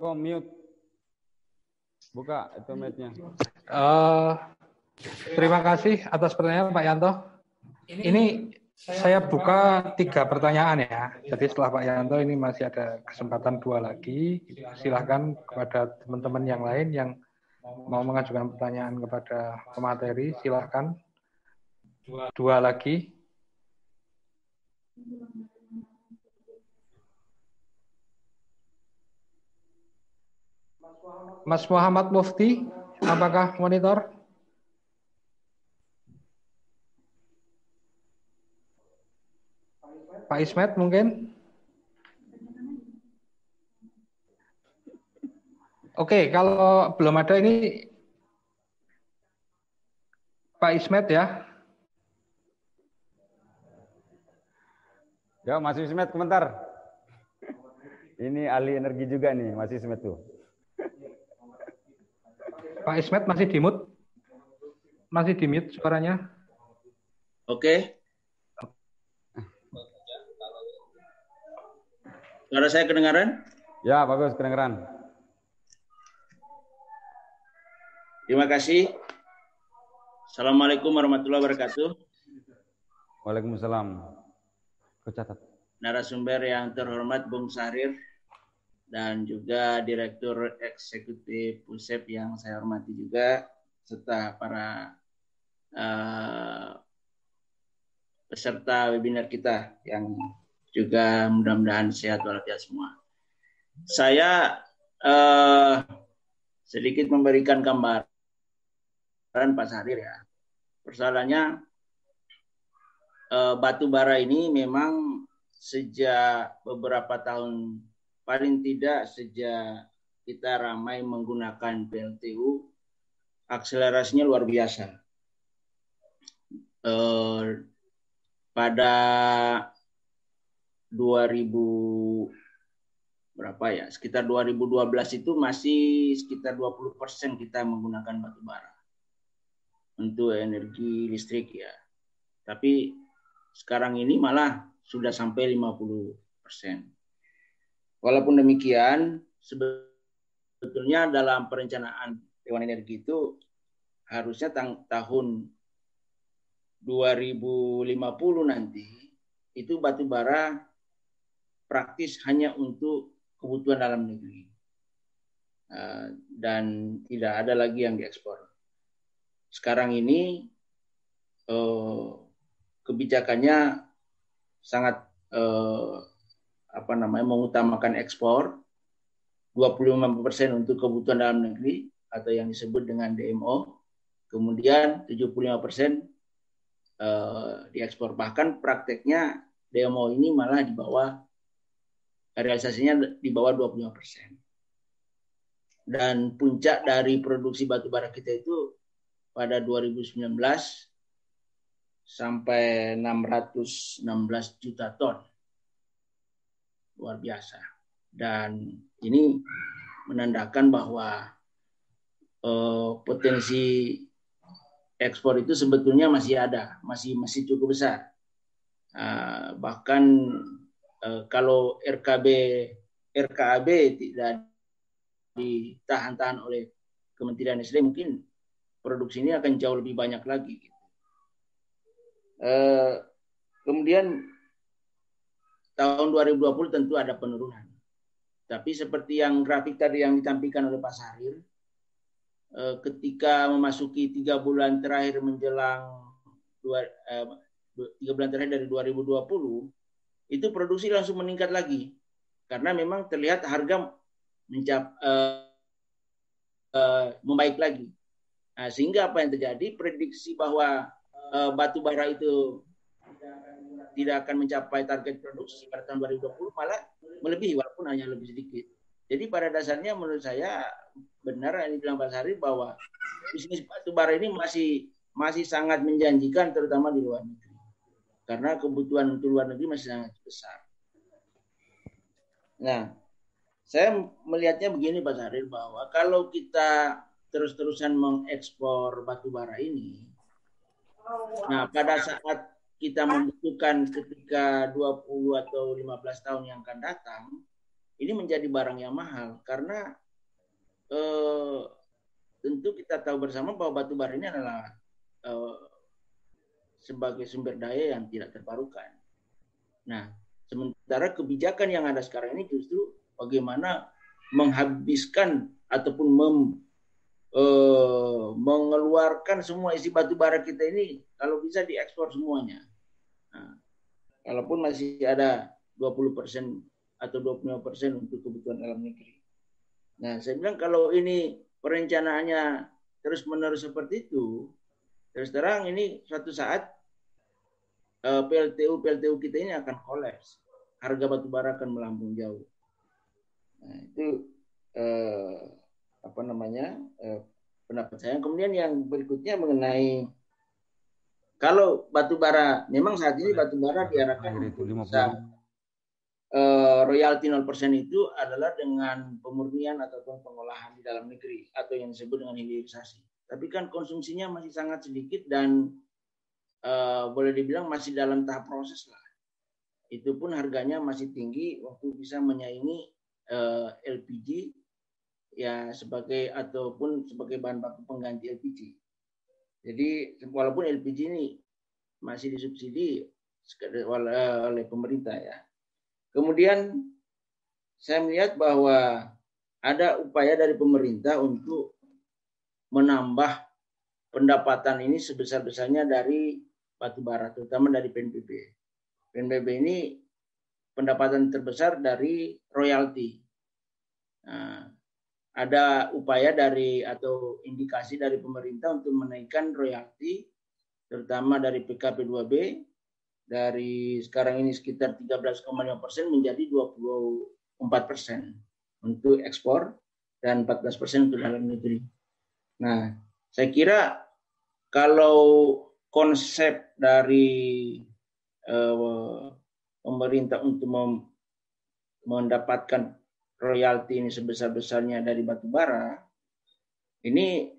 Oh, mute. Buka itu mute Uh, terima kasih atas pertanyaan Pak Yanto. Ini, ini saya buka tiga pertanyaan ya. Jadi setelah Pak Yanto ini masih ada kesempatan dua lagi. Silahkan kepada teman-teman yang lain yang mau mengajukan pertanyaan kepada pemateri, silahkan. Dua lagi. Mas Muhammad Mufti, apakah monitor? Pak Ismet mungkin? Oke, kalau belum ada ini Pak Ismet ya. Ya, Mas Ismet sebentar. Ini ahli energi juga nih, Mas Ismet tuh. Pak Ismet masih di Masih di suaranya? Oke. Okay. Suara saya kedengaran? Ya, bagus kedengaran. Terima kasih. Assalamualaikum warahmatullahi wabarakatuh. Waalaikumsalam. Kucatat. Narasumber yang terhormat Bung Sarir dan juga Direktur Eksekutif Pusep yang saya hormati juga, serta para uh, peserta webinar kita yang juga mudah-mudahan sehat walafiat semua. Saya uh, sedikit memberikan gambaran Pak Sahir ya. Persoalannya uh, eh, batu bara ini memang sejak beberapa tahun paling tidak sejak kita ramai menggunakan PLTU, akselerasinya luar biasa. Eh, pada 2000 berapa ya? Sekitar 2012 itu masih sekitar 20 persen kita menggunakan batu bara untuk energi listrik ya. Tapi sekarang ini malah sudah sampai 50 persen Walaupun demikian, sebetulnya dalam perencanaan Dewan Energi itu harusnya tahun 2050 nanti itu batu bara praktis hanya untuk kebutuhan dalam negeri eh, dan tidak ada lagi yang diekspor. Sekarang ini eh, kebijakannya sangat eh, apa namanya mengutamakan ekspor, 25 untuk kebutuhan dalam negeri atau yang disebut dengan DMO, kemudian 75 persen eh, diekspor. Bahkan prakteknya DMO ini malah di bawah realisasinya di bawah 25 persen. Dan puncak dari produksi batu bara kita itu pada 2019 sampai 616 juta ton luar biasa. Dan ini menandakan bahwa uh, potensi ekspor itu sebetulnya masih ada, masih masih cukup besar. Uh, bahkan uh, kalau RKB RKAB tidak ditahan-tahan oleh Kementerian SD mungkin produksi ini akan jauh lebih banyak lagi. Uh, kemudian Tahun 2020 tentu ada penurunan. Tapi seperti yang grafik tadi yang ditampilkan oleh Pak Sarir, eh, ketika memasuki tiga bulan terakhir menjelang eh, tiga bulan terakhir dari 2020, itu produksi langsung meningkat lagi karena memang terlihat harga mencap uh, uh, membaik lagi. Nah, sehingga apa yang terjadi? Prediksi bahwa uh, batu bara itu tidak akan mencapai target produksi pada tahun 2020 malah melebihi walaupun hanya lebih sedikit. Jadi pada dasarnya menurut saya benar yang dibilang Pak Sari bahwa bisnis batu bara ini masih masih sangat menjanjikan terutama di luar negeri karena kebutuhan untuk luar negeri masih sangat besar. Nah, saya melihatnya begini Pak Sari bahwa kalau kita terus-terusan mengekspor batu bara ini, nah pada saat kita membutuhkan ketika 20 atau 15 tahun yang akan datang, ini menjadi barang yang mahal karena eh, tentu kita tahu bersama bahwa batu bara ini adalah eh, sebagai sumber daya yang tidak terbarukan. Nah, sementara kebijakan yang ada sekarang ini justru bagaimana menghabiskan ataupun mem, eh, mengeluarkan semua isi batu bara kita ini kalau bisa diekspor semuanya walaupun masih ada 20 persen atau 25 persen untuk kebutuhan dalam negeri. Nah, saya bilang kalau ini perencanaannya terus-menerus seperti itu, terus terang ini suatu saat eh, PLTU PLTU kita ini akan kolaps, harga batubara akan melambung jauh. Nah, itu eh, apa namanya eh, pendapat saya. Kemudian yang berikutnya mengenai kalau batu bara, memang saat ini batu bara diarahkan bisa uh, royalti 0% itu adalah dengan pemurnian ataupun pengolahan di dalam negeri atau yang disebut dengan hilirisasi. Tapi kan konsumsinya masih sangat sedikit dan uh, boleh dibilang masih dalam tahap proses lah. Itu pun harganya masih tinggi waktu bisa menyaingi uh, eh, LPG ya sebagai ataupun sebagai bahan baku pengganti LPG. Jadi walaupun LPG ini masih disubsidi oleh pemerintah ya. Kemudian saya melihat bahwa ada upaya dari pemerintah untuk menambah pendapatan ini sebesar-besarnya dari batu bara, terutama dari PNBP. PNBP ini pendapatan terbesar dari royalti. Nah, ada upaya dari atau indikasi dari pemerintah untuk menaikkan royalti terutama dari PKP2B dari sekarang ini sekitar 13,5 persen menjadi 24 persen untuk ekspor dan 14 persen untuk dalam negeri. Nah, saya kira kalau konsep dari uh, pemerintah untuk mendapatkan royalti ini sebesar-besarnya dari batu bara, ini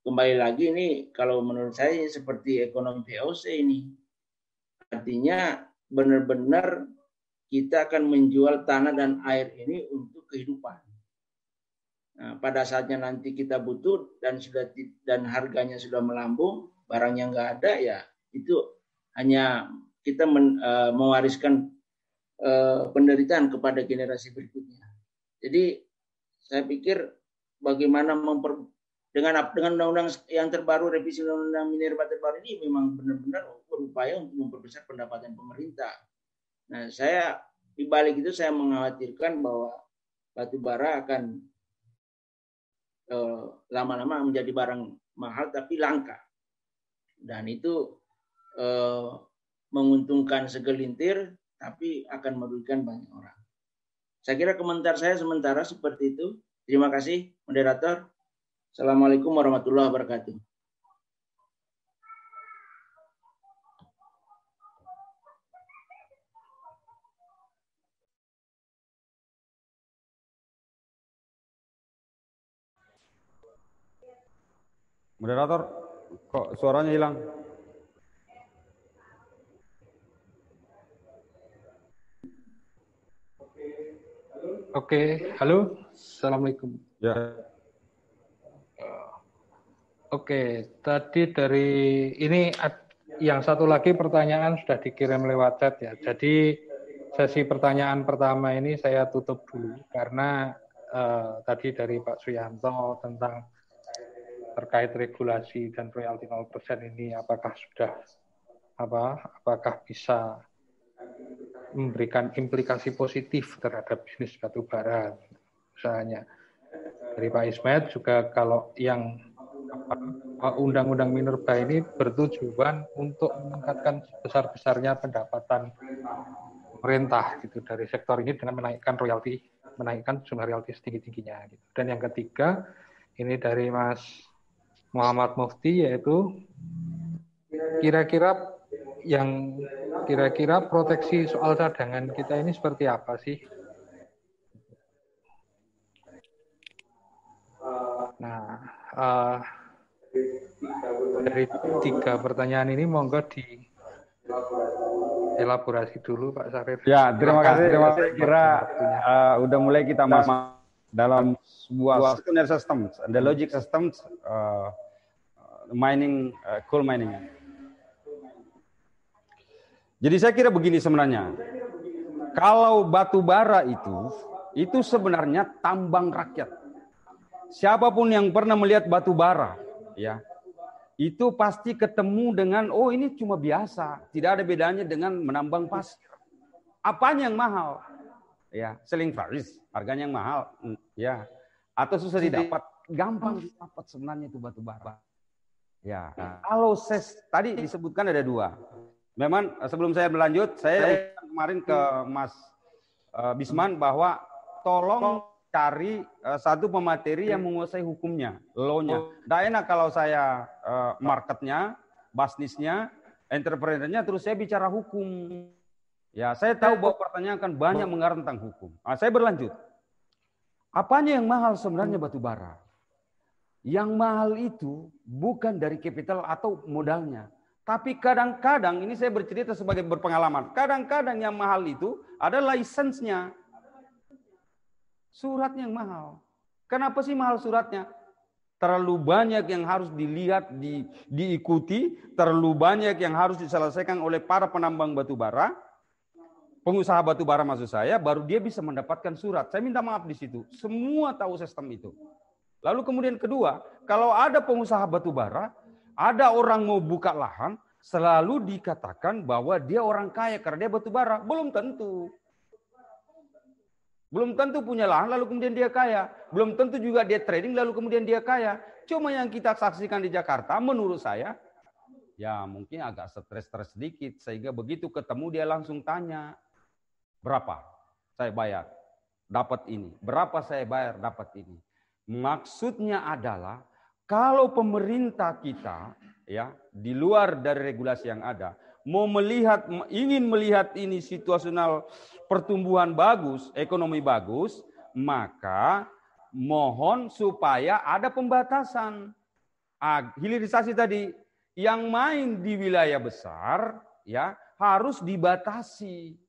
kembali lagi ini kalau menurut saya ini seperti ekonomi VOC ini. Artinya benar-benar kita akan menjual tanah dan air ini untuk kehidupan. Nah, pada saatnya nanti kita butuh dan sudah dan harganya sudah melambung, barangnya nggak ada ya itu hanya kita men, e, mewariskan e, penderitaan kepada generasi berikutnya. Jadi saya pikir bagaimana memper dengan dengan undang-undang yang terbaru revisi undang-undang minerba terbaru ini memang benar-benar berupaya untuk memperbesar pendapatan pemerintah. Nah, saya di balik itu saya mengkhawatirkan bahwa batu bara akan lama eh, lama-lama menjadi barang mahal tapi langka. Dan itu eh, menguntungkan segelintir tapi akan merugikan banyak orang. Saya kira komentar saya sementara seperti itu. Terima kasih, moderator. Assalamualaikum warahmatullahi wabarakatuh. Moderator, kok suaranya hilang? Oke, halo, assalamualaikum. Ya. Eh, oke, tadi dari ini yang satu lagi pertanyaan sudah dikirim lewat chat ya. Jadi sesi pertanyaan pertama ini saya tutup dulu karena uh, tadi dari Pak Suyanto tentang terkait regulasi dan royalti 0% ini apakah sudah apa apakah bisa memberikan implikasi positif terhadap bisnis batu bara usahanya. Dari Pak Ismet juga kalau yang undang-undang minerba ini bertujuan untuk meningkatkan sebesar besarnya pendapatan pemerintah gitu dari sektor ini dengan menaikkan royalti, menaikkan jumlah royalti setinggi-tingginya gitu. Dan yang ketiga ini dari Mas Muhammad Mufti yaitu kira-kira yang kira-kira proteksi soal cadangan kita ini seperti apa sih? Nah, uh, dari tiga pertanyaan ini monggo di elaborasi dulu Pak Sarif. Ya, terima kasih. Terima kasih. Kira uh, eh, udah mulai kita nah, masuk dalam sebuah sistem, the logic systems, uh, mining, uh, coal mining. Jadi saya kira begini sebenarnya. Kalau batu bara itu, itu sebenarnya tambang rakyat. Siapapun yang pernah melihat batu bara, ya, itu pasti ketemu dengan oh ini cuma biasa, tidak ada bedanya dengan menambang pasir. Apanya yang mahal? Ya, seling faris, harganya yang mahal, mm, ya. Atau susah didapat, gampang didapat sebenarnya itu batu bara. Ya, kalau ses tadi disebutkan ada dua, Memang eh, sebelum saya berlanjut, saya kemarin ke Mas eh, Bisman bahwa tolong cari eh, satu pemateri yang menguasai hukumnya, law-nya. Tidak oh. enak kalau saya marketnya, bisnisnya, entrepreneurnya, terus saya bicara hukum. Ya, saya tahu bahwa pertanyaan akan banyak mengarah tentang hukum. Nah, saya berlanjut. Apanya yang mahal sebenarnya batu bara? Yang mahal itu bukan dari capital atau modalnya, tapi kadang-kadang, ini saya bercerita sebagai berpengalaman, kadang-kadang yang mahal itu ada lisensinya. Suratnya yang mahal. Kenapa sih mahal suratnya? Terlalu banyak yang harus dilihat, di, diikuti, terlalu banyak yang harus diselesaikan oleh para penambang batu bara, pengusaha batu bara maksud saya, baru dia bisa mendapatkan surat. Saya minta maaf di situ. Semua tahu sistem itu. Lalu kemudian kedua, kalau ada pengusaha batu bara, ada orang mau buka lahan, selalu dikatakan bahwa dia orang kaya karena dia batu bara. Belum tentu. Belum tentu punya lahan lalu kemudian dia kaya. Belum tentu juga dia trading lalu kemudian dia kaya. Cuma yang kita saksikan di Jakarta menurut saya ya mungkin agak stres-stres sedikit sehingga begitu ketemu dia langsung tanya berapa saya bayar dapat ini, berapa saya bayar dapat ini. Maksudnya adalah kalau pemerintah kita ya di luar dari regulasi yang ada mau melihat ingin melihat ini situasional pertumbuhan bagus, ekonomi bagus, maka mohon supaya ada pembatasan. Ah, hilirisasi tadi yang main di wilayah besar ya harus dibatasi.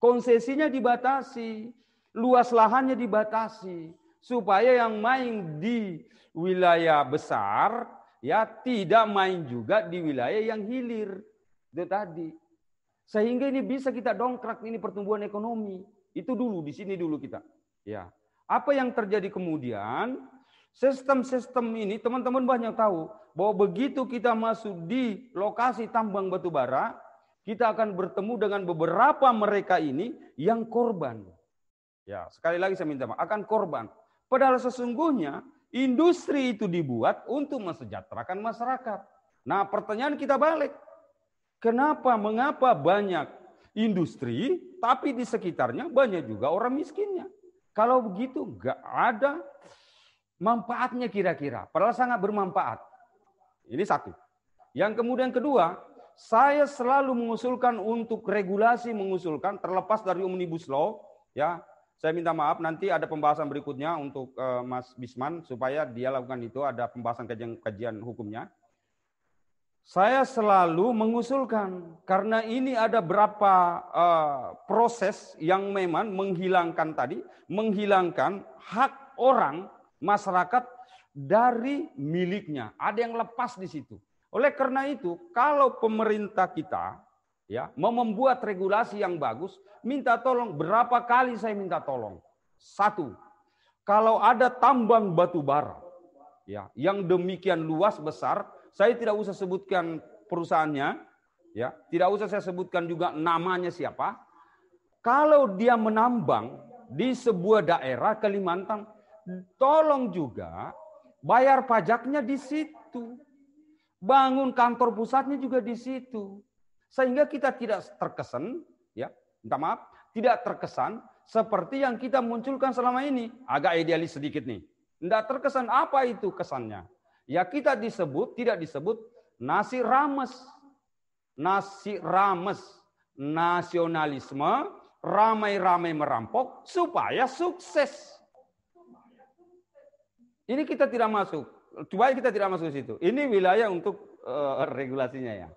Konsesinya dibatasi, luas lahannya dibatasi supaya yang main di wilayah besar ya tidak main juga di wilayah yang hilir itu tadi sehingga ini bisa kita dongkrak ini pertumbuhan ekonomi itu dulu di sini dulu kita ya apa yang terjadi kemudian sistem-sistem ini teman-teman banyak tahu bahwa begitu kita masuk di lokasi tambang batu bara kita akan bertemu dengan beberapa mereka ini yang korban ya sekali lagi saya minta maaf akan korban Padahal sesungguhnya industri itu dibuat untuk mensejahterakan masyarakat. Nah pertanyaan kita balik. Kenapa, mengapa banyak industri tapi di sekitarnya banyak juga orang miskinnya? Kalau begitu nggak ada manfaatnya kira-kira. Padahal sangat bermanfaat. Ini satu. Yang kemudian kedua, saya selalu mengusulkan untuk regulasi mengusulkan terlepas dari omnibus law ya saya minta maaf, nanti ada pembahasan berikutnya untuk uh, Mas Bisman supaya dia lakukan itu, ada pembahasan kajian, kajian hukumnya. Saya selalu mengusulkan, karena ini ada berapa uh, proses yang memang menghilangkan tadi, menghilangkan hak orang, masyarakat dari miliknya. Ada yang lepas di situ. Oleh karena itu, kalau pemerintah kita ya, mau membuat regulasi yang bagus, minta tolong. Berapa kali saya minta tolong? Satu, kalau ada tambang batu bara, ya, yang demikian luas besar, saya tidak usah sebutkan perusahaannya, ya, tidak usah saya sebutkan juga namanya siapa. Kalau dia menambang di sebuah daerah Kalimantan, tolong juga bayar pajaknya di situ. Bangun kantor pusatnya juga di situ sehingga kita tidak terkesan ya minta maaf tidak terkesan seperti yang kita munculkan selama ini agak idealis sedikit nih tidak terkesan apa itu kesannya ya kita disebut tidak disebut nasi rames nasi rames nasionalisme ramai-ramai merampok supaya sukses ini kita tidak masuk coba kita tidak masuk situ ini wilayah untuk uh, regulasinya ya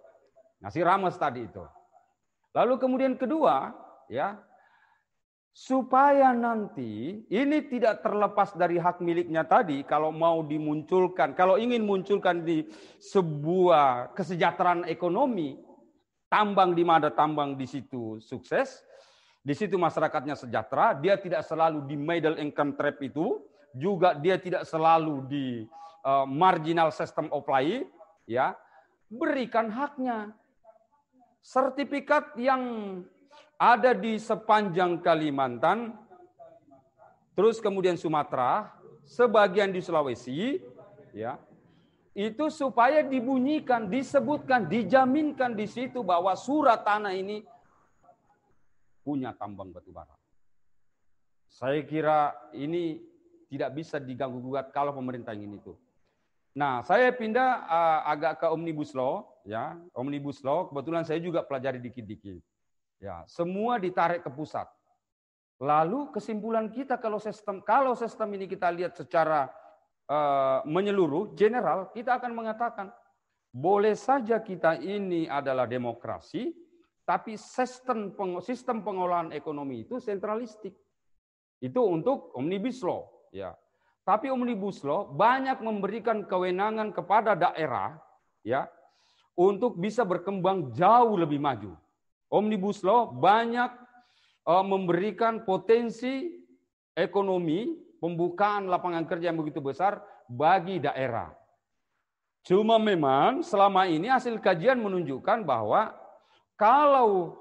Nah, si Ramos tadi itu. Lalu kemudian kedua, ya, supaya nanti ini tidak terlepas dari hak miliknya tadi kalau mau dimunculkan, kalau ingin munculkan di sebuah kesejahteraan ekonomi, tambang di mana tambang di situ sukses, di situ masyarakatnya sejahtera, dia tidak selalu di middle income trap itu, juga dia tidak selalu di eh, marginal system of life, ya. Berikan haknya sertifikat yang ada di sepanjang Kalimantan, terus kemudian Sumatera, sebagian di Sulawesi, ya, itu supaya dibunyikan, disebutkan, dijaminkan di situ bahwa surat tanah ini punya tambang batu bara. Saya kira ini tidak bisa diganggu gugat kalau pemerintah ingin itu. Nah, saya pindah uh, agak ke omnibus law, ya. Omnibus law kebetulan saya juga pelajari dikit-dikit. Ya, semua ditarik ke pusat. Lalu kesimpulan kita kalau sistem kalau sistem ini kita lihat secara uh, menyeluruh general, kita akan mengatakan boleh saja kita ini adalah demokrasi, tapi sistem peng, sistem pengolahan ekonomi itu sentralistik. Itu untuk omnibus law, ya. Tapi Omnibus Law banyak memberikan kewenangan kepada daerah ya untuk bisa berkembang jauh lebih maju. Omnibus Law banyak uh, memberikan potensi ekonomi, pembukaan lapangan kerja yang begitu besar bagi daerah. Cuma memang selama ini hasil kajian menunjukkan bahwa kalau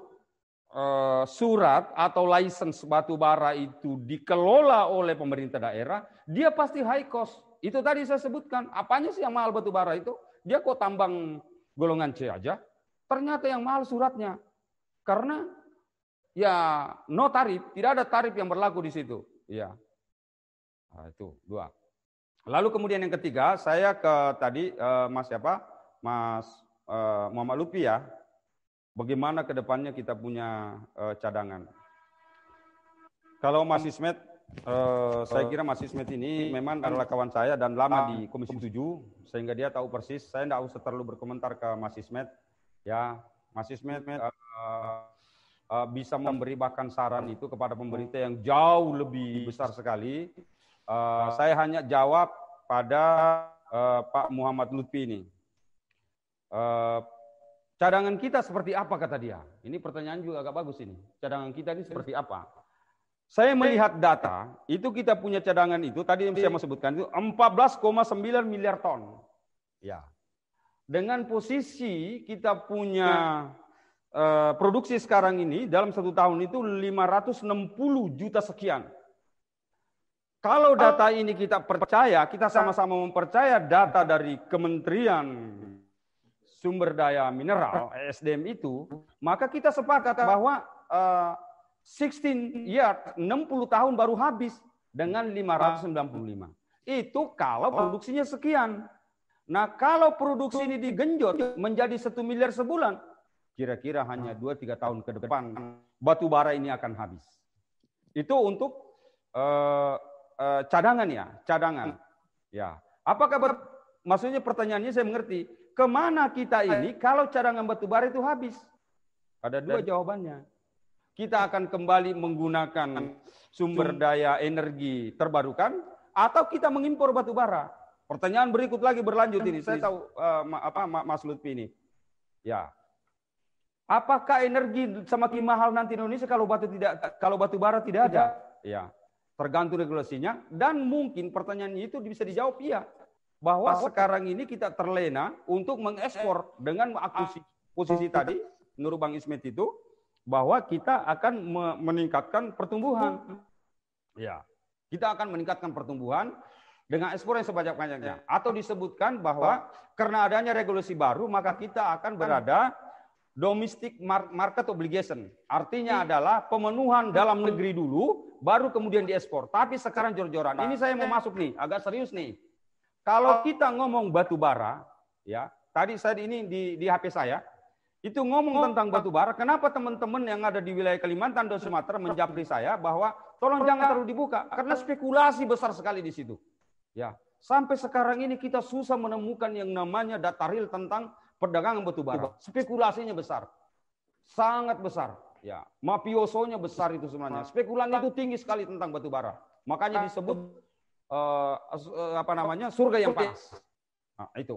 eh, surat atau license batu bara itu dikelola oleh pemerintah daerah, dia pasti high cost. Itu tadi saya sebutkan, apanya sih yang mahal batu bara itu? Dia kok tambang golongan C aja. Ternyata yang mahal suratnya. Karena ya no tarif, tidak ada tarif yang berlaku di situ. Ya. Nah, itu dua. Lalu kemudian yang ketiga, saya ke tadi eh, Mas siapa? Mas eh, Muhammad Lupi ya. Bagaimana kedepannya kita punya eh, cadangan? Kalau Mas hmm. Ismet Uh, saya eh, kira Mas Ismet ini memang adalah kan kawan saya dan lama ah. di Komisi 7 sehingga dia tahu persis. Saya tidak usah terlalu berkomentar ke Mas Ismet. Ya, Mas Ismet uh, uh, bisa memberi bahkan saran itu kepada pemerintah yang jauh lebih besar sekali. Uh, saya hanya jawab pada uh, Pak Muhammad Lutfi ini. Uh, cadangan kita seperti apa kata dia? Ini pertanyaan juga agak bagus ini. Cadangan kita ini seperti apa? Saya melihat data, itu kita punya cadangan itu tadi yang saya mau sebutkan itu 14,9 miliar ton. Ya. Dengan posisi kita punya uh, produksi sekarang ini dalam satu tahun itu 560 juta sekian. Kalau oh. data ini kita percaya, kita ya. sama-sama mempercaya data dari Kementerian Sumber Daya Mineral ya. SDM itu, maka kita sepakat bahwa uh, 16 year, 60 tahun baru habis dengan 595. Itu kalau produksinya sekian. Nah, kalau produksi ini digenjot menjadi 1 miliar sebulan, kira-kira hanya 2-3 tahun ke depan batu bara ini akan habis. Itu untuk uh, uh, cadangan ya, cadangan. Ya, apakah ber maksudnya pertanyaannya saya mengerti kemana kita ini kalau cadangan batu bara itu habis? Ada dua jawabannya kita akan kembali menggunakan sumber daya energi terbarukan atau kita mengimpor batu bara? Pertanyaan berikut lagi berlanjut ini. Saya tahu uh, apa Mas Lutfi ini. Ya. Apakah energi semakin mahal nanti Indonesia kalau batu tidak kalau batu bara tidak ada? Ya. Tergantung regulasinya dan mungkin pertanyaan itu bisa dijawab iya bahwa, sekarang ini kita terlena untuk mengekspor dengan ah. posisi, posisi ah. tadi menurut Bang Ismet itu bahwa kita akan meningkatkan pertumbuhan. Ya, kita akan meningkatkan pertumbuhan dengan ekspor yang sebanyak-banyaknya. Iya. Atau disebutkan bahwa karena adanya regulasi baru maka kita akan berada domestic market obligation. Artinya iya. adalah pemenuhan dalam negeri dulu baru kemudian diekspor. Tapi sekarang jor-joran. Ini saya mau masuk nih, agak serius nih. Kalau kita ngomong batu bara, ya, tadi saya ini di, di HP saya, itu ngomong oh, tentang batu bara. Kenapa teman-teman yang ada di wilayah Kalimantan dan Sumatera menjapri saya bahwa tolong jangan terlalu dibuka karena spekulasi besar sekali di situ. Ya, sampai sekarang ini kita susah menemukan yang namanya data real tentang perdagangan batu bara. Spekulasinya besar. Sangat besar. Ya, mafiosonya besar itu sebenarnya. Spekulan itu tinggi sekali tentang batu bara. Makanya disebut uh, apa namanya? surga yang panas. Nah, itu.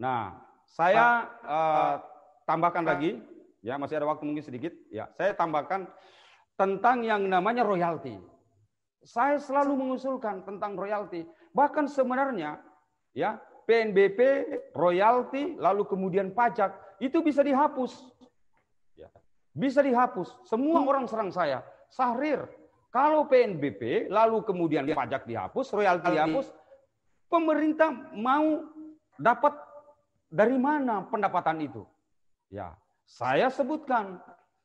Nah, saya uh, tambahkan lagi, ya masih ada waktu mungkin sedikit, ya saya tambahkan tentang yang namanya royalti. Saya selalu mengusulkan tentang royalti. Bahkan sebenarnya, ya PNBP, royalti, lalu kemudian pajak itu bisa dihapus. Ya, bisa dihapus. Semua orang serang saya. Sahrir, kalau PNBP lalu kemudian pajak dihapus, royalti dihapus, pemerintah mau dapat dari mana pendapatan itu? Ya, saya sebutkan.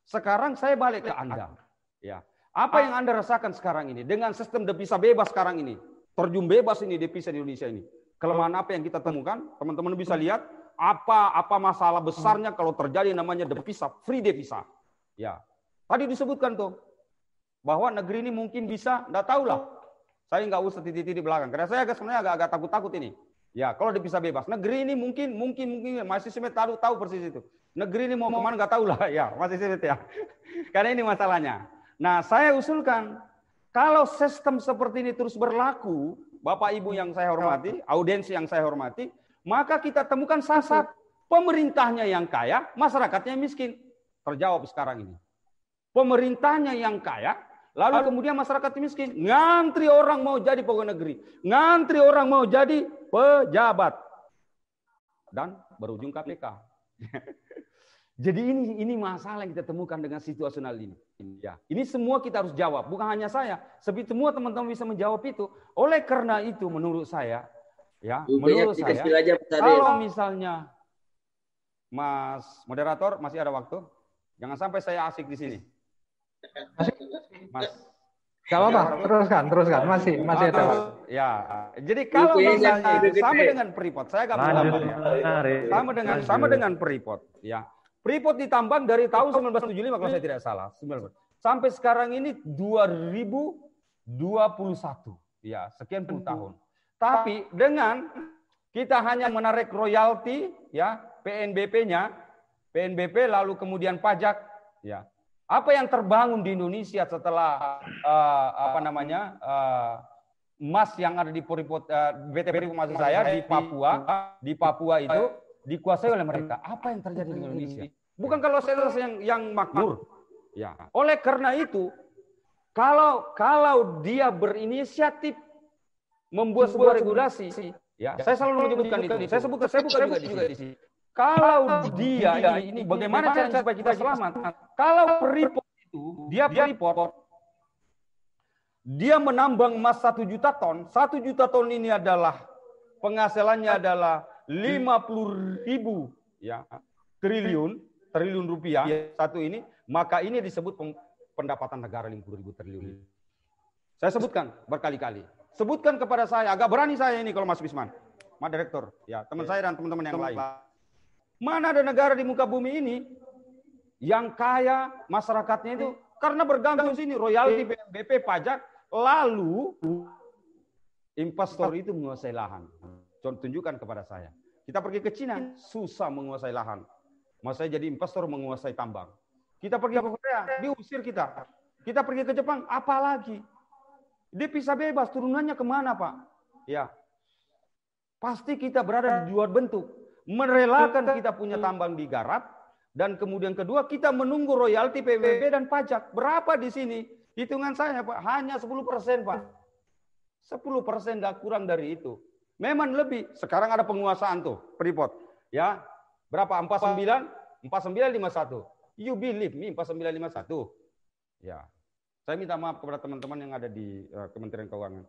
Sekarang saya balik ke Anda. Ya. Apa yang Anda rasakan sekarang ini dengan sistem devisa bebas sekarang ini? Terjun bebas ini devisa di Indonesia ini. Kelemahan apa yang kita temukan? Teman-teman bisa lihat apa apa masalah besarnya kalau terjadi namanya devisa free devisa. Ya. Tadi disebutkan tuh bahwa negeri ini mungkin bisa, enggak tahulah. Saya nggak usah titik-titik belakang karena saya agak sebenarnya agak agak takut-takut ini. Ya, kalau devisa bebas, negeri ini mungkin mungkin mungkin masih semet tahu tahu persis itu. Negeri ini mau kemana nggak tahu lah ya, masih sulit ya. Karena ini masalahnya. Nah, saya usulkan kalau sistem seperti ini terus berlaku, Bapak Ibu yang saya hormati, audiensi yang saya hormati, maka kita temukan sasar pemerintahnya yang kaya, masyarakatnya miskin. Terjawab sekarang ini. Pemerintahnya yang kaya, lalu, lalu kemudian masyarakat miskin. Ngantri orang mau jadi pegawai negeri, ngantri orang mau jadi pejabat dan berujung KPK. Jadi ini ini masalah yang kita temukan dengan situasional ini. Ya. Ini semua kita harus jawab, bukan hanya saya, tapi semua teman-teman bisa menjawab itu. Oleh karena itu menurut saya ya, ya menurut saya aja, kalau misalnya Mas moderator masih ada waktu, jangan sampai saya asik di sini. Masih? Mas. Gak apa-apa, teruskan, teruskan. Masih, masih ada. ya, jadi kalau misalnya sama dengan peripot, saya nggak paham. Sama dengan sama dengan peripot, ya. Freeport ditambang dari tahun 1975 kalau saya tidak salah. 19. Sampai sekarang ini 2021. Ya, sekian puluh tahun. Tapi dengan kita hanya menarik royalti ya PNBP-nya, PNBP lalu kemudian pajak ya. Apa yang terbangun di Indonesia setelah uh, apa namanya? Uh, emas yang ada di Freeport uh, eh, BTP maksud saya di Papua, di Papua itu dikuasai oleh mereka. Apa yang terjadi di Indonesia? Bukan kalau saya yang yang makmur. Ya. Oleh karena itu, kalau kalau dia berinisiatif membuat sebuah regulasi, ya, ya, saya selalu menyebutkan itu. Saya sebutkan, saya sebutkan juga, di sini. Kalau dia ini bagaimana cara supaya kita selamat? Kalau Freeport itu, dia Freeport dia menambang emas satu juta ton. Satu juta ton ini adalah penghasilannya adalah lima puluh ribu ya, triliun triliun rupiah iya. satu ini, maka ini disebut pendapatan negara 50.000 triliun. Hmm. Saya sebutkan berkali-kali. Sebutkan kepada saya, agak berani saya ini kalau Mas Bisman. Mas Direktur, ya teman iya. saya dan teman-teman yang lain. Mana ada negara di muka bumi ini yang kaya masyarakatnya itu karena bergantung sini royalti BP, pajak lalu investor itu menguasai lahan. Contoh tunjukkan kepada saya. Kita pergi ke Cina susah menguasai lahan. Masa saya jadi investor menguasai tambang. Kita pergi ke Korea, diusir kita. Kita pergi ke Jepang, apalagi? Dia bisa bebas, turunannya kemana Pak? Ya, pasti kita berada di dua bentuk. Merelakan kita punya tambang di digarap, dan kemudian kedua kita menunggu royalti PBB dan pajak. Berapa di sini? Hitungan saya Pak, hanya 10 persen Pak. 10 persen nggak kurang dari itu. Memang lebih. Sekarang ada penguasaan tuh, Freeport. Ya, Berapa? 49? 4951. You believe me 4951. Ya. Saya minta maaf kepada teman-teman yang ada di uh, Kementerian Keuangan.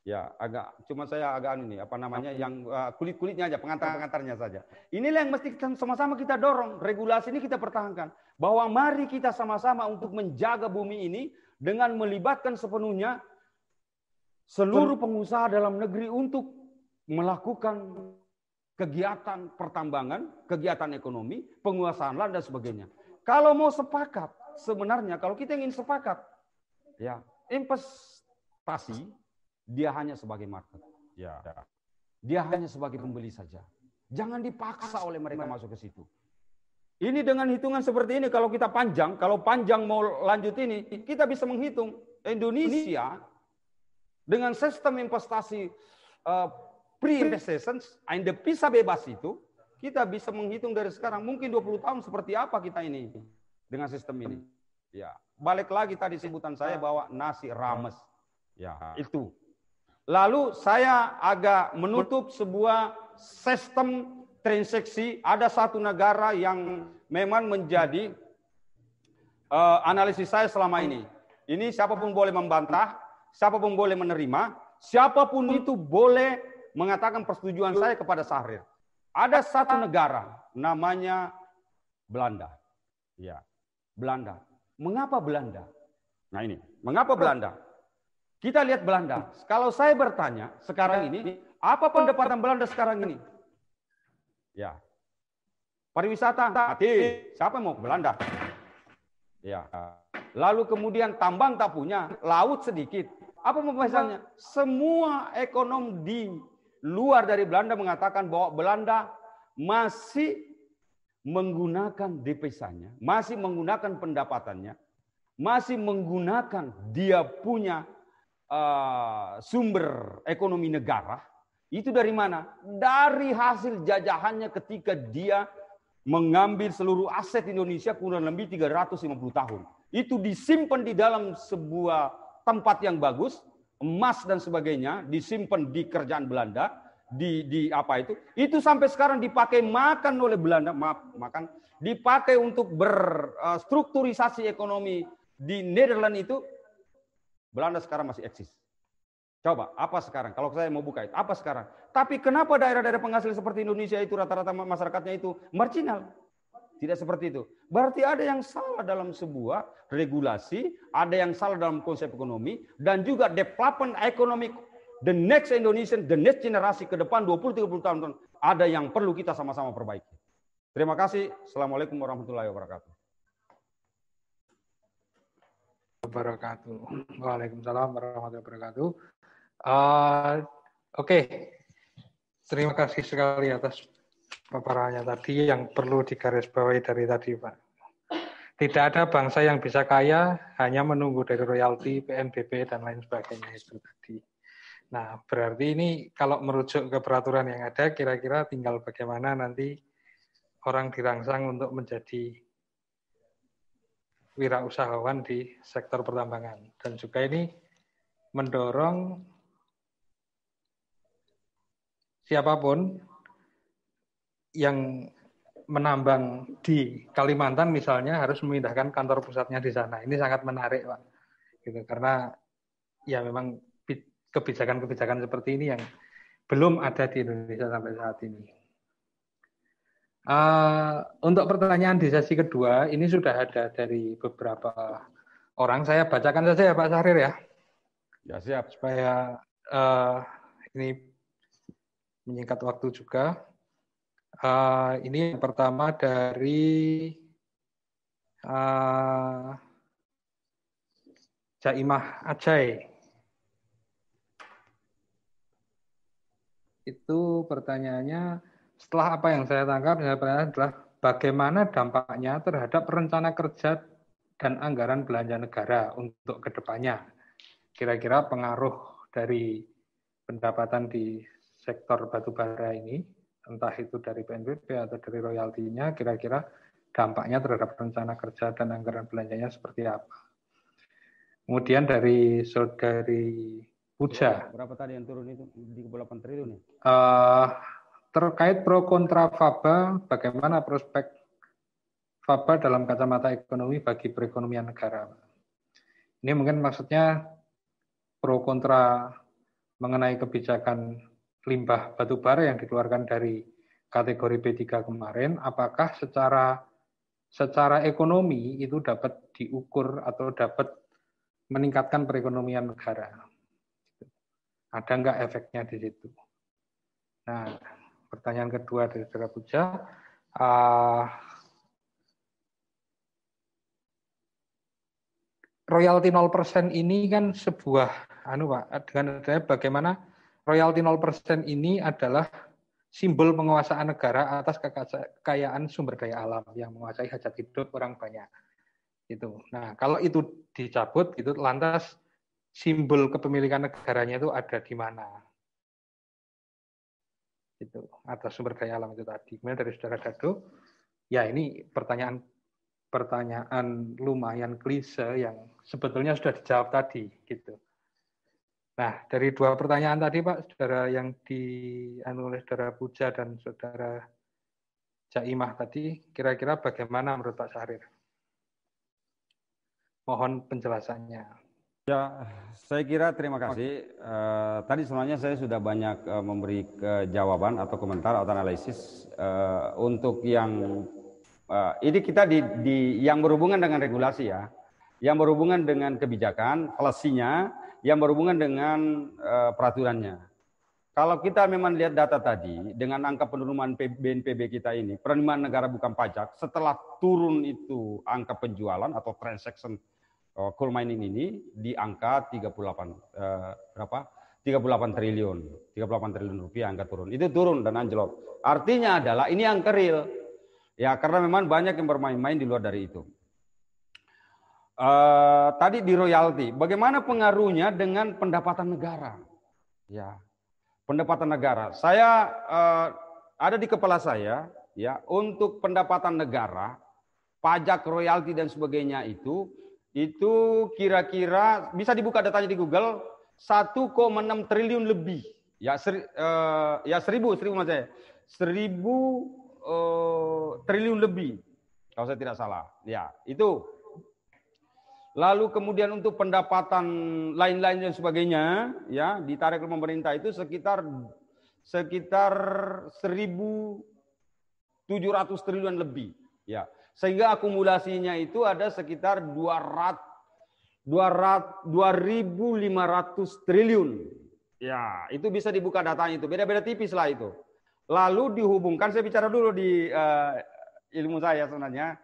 Ya, agak cuma saya agak anu nih, apa namanya yang uh, kulit-kulitnya aja, pengantar-pengantarnya saja. Inilah yang mesti sama-sama kita dorong, regulasi ini kita pertahankan bahwa mari kita sama-sama untuk menjaga bumi ini dengan melibatkan sepenuhnya seluruh pengusaha dalam negeri untuk melakukan kegiatan pertambangan, kegiatan ekonomi, penguasaan lahan dan sebagainya. Kalau mau sepakat, sebenarnya kalau kita ingin sepakat, ya investasi dia hanya sebagai market. Ya. Dia hanya sebagai pembeli saja. Jangan dipaksa oleh mereka masuk ke situ. Ini dengan hitungan seperti ini kalau kita panjang, kalau panjang mau lanjut ini, kita bisa menghitung Indonesia dengan sistem investasi eh, pre-recessions, and the visa bebas itu, kita bisa menghitung dari sekarang mungkin 20 tahun seperti apa kita ini dengan sistem ini. Ya, balik lagi tadi sebutan saya bahwa nasi rames. Ya, itu. Lalu saya agak menutup sebuah sistem transaksi. Ada satu negara yang memang menjadi uh, analisis saya selama ini. Ini siapapun boleh membantah, siapapun boleh menerima, siapapun itu boleh mengatakan persetujuan saya kepada Sahrir. Ada satu negara namanya Belanda. Ya, Belanda. Mengapa Belanda? Nah ini, mengapa Belanda? Kita lihat Belanda. Kalau saya bertanya sekarang iya. ini, apa pendapatan Belanda sekarang ini? Ya. Pariwisata, tapi Siapa mau ke Belanda? Ya. Lalu kemudian tambang tak punya, laut sedikit. Apa pembahasannya? Semua ekonom di luar dari Belanda mengatakan bahwa Belanda masih menggunakan devisanya, masih menggunakan pendapatannya, masih menggunakan dia punya uh, sumber ekonomi negara. Itu dari mana? Dari hasil jajahannya ketika dia mengambil seluruh aset Indonesia kurang lebih 350 tahun. Itu disimpan di dalam sebuah tempat yang bagus, emas dan sebagainya disimpan di kerjaan Belanda di di apa itu itu sampai sekarang dipakai makan oleh Belanda maaf makan dipakai untuk berstrukturisasi eh, ekonomi di Nederland itu Belanda sekarang masih eksis coba apa sekarang kalau saya mau buka itu apa sekarang tapi kenapa daerah-daerah penghasil seperti Indonesia itu rata-rata masyarakatnya itu marginal tidak seperti itu. Berarti ada yang salah dalam sebuah regulasi, ada yang salah dalam konsep ekonomi, dan juga development ekonomi the next Indonesian, the next generasi ke depan 20-30 tahun, tahun ada yang perlu kita sama-sama perbaiki. Terima kasih. Assalamualaikum warahmatullahi wabarakatuh. Wabarakatuh. Waalaikumsalam warahmatullahi wabarakatuh. Uh, Oke, okay. terima kasih sekali atas paparannya tadi yang perlu digarisbawahi dari tadi Pak. Tidak ada bangsa yang bisa kaya hanya menunggu dari royalti, PNBP, dan lain sebagainya itu tadi. Nah, berarti ini kalau merujuk ke peraturan yang ada, kira-kira tinggal bagaimana nanti orang dirangsang untuk menjadi wirausahawan di sektor pertambangan. Dan juga ini mendorong siapapun yang menambang di Kalimantan misalnya harus memindahkan kantor pusatnya di sana. Ini sangat menarik, Pak. Gitu karena ya memang kebijakan-kebijakan seperti ini yang belum ada di Indonesia sampai saat ini. Uh, untuk pertanyaan di sesi kedua, ini sudah ada dari beberapa orang. Saya bacakan saja ya Pak Sahrir ya. Ya siap. Supaya uh, ini menyingkat waktu juga. Uh, ini yang pertama dari uh, Jaimah Itu pertanyaannya, setelah apa yang saya tangkap, saya pertanyaan adalah bagaimana dampaknya terhadap rencana kerja dan anggaran belanja negara untuk kedepannya. Kira-kira pengaruh dari pendapatan di sektor batubara ini entah itu dari PNBP atau dari royaltinya, kira-kira dampaknya terhadap rencana kerja dan anggaran belanjanya seperti apa. Kemudian dari saudari Puja. Ya, berapa tadi yang turun itu di 8 triliun ini? Uh, terkait pro kontra faba, bagaimana prospek faba dalam kacamata ekonomi bagi perekonomian negara? Ini mungkin maksudnya pro kontra mengenai kebijakan limbah batubara yang dikeluarkan dari kategori B3 kemarin, apakah secara secara ekonomi itu dapat diukur atau dapat meningkatkan perekonomian negara? Ada nggak efeknya di situ? Nah, pertanyaan kedua dari Saudara Puja, uh, royalti 0% ini kan sebuah anu Pak, dengan adanya bagaimana Royalti 0% ini adalah simbol penguasaan negara atas kekayaan sumber daya alam yang menguasai hajat hidup orang banyak. Itu. Nah, kalau itu dicabut gitu lantas simbol kepemilikan negaranya itu ada di mana? Itu atas sumber daya alam itu tadi. Kemudian dari saudara Dado, ya ini pertanyaan pertanyaan lumayan klise yang sebetulnya sudah dijawab tadi gitu Nah, dari dua pertanyaan tadi Pak, saudara yang di anu, oleh saudara Puja dan saudara Jaimah tadi, kira-kira bagaimana menurut Pak Syahrir? Mohon penjelasannya. Ya, saya kira terima kasih. Uh, tadi sebenarnya saya sudah banyak uh, memberi uh, jawaban atau komentar atau analisis uh, untuk yang uh, ini kita di, di yang berhubungan dengan regulasi ya, yang berhubungan dengan kebijakan, plusnya yang berhubungan dengan uh, peraturannya. Kalau kita memang lihat data tadi dengan angka penurunan BNPB kita ini, penerimaan negara bukan pajak, setelah turun itu angka penjualan atau transaction uh, coal mining ini di angka 38 uh, eh, berapa? 38 triliun, 38 triliun rupiah angka turun. Itu turun dan anjlok. Artinya adalah ini angka real. Ya, karena memang banyak yang bermain-main di luar dari itu. Eh, tadi di royalti, bagaimana pengaruhnya dengan pendapatan negara? Ya, pendapatan negara. Saya uh, ada di kepala saya ya untuk pendapatan negara, pajak, royalti dan sebagainya itu itu kira-kira bisa dibuka datanya di Google 1,6 triliun lebih. Ya seri, uh, ya 1000 1000 Mas saya. seribu uh, triliun lebih kalau saya tidak salah. Ya, itu Lalu kemudian untuk pendapatan lain-lain dan sebagainya, ya ditarik oleh pemerintah itu sekitar sekitar 1.700 triliun lebih, ya. Sehingga akumulasinya itu ada sekitar 200 2.500 triliun. Ya, itu bisa dibuka datanya itu. Beda-beda tipis lah itu. Lalu dihubungkan, saya bicara dulu di uh, ilmu saya sebenarnya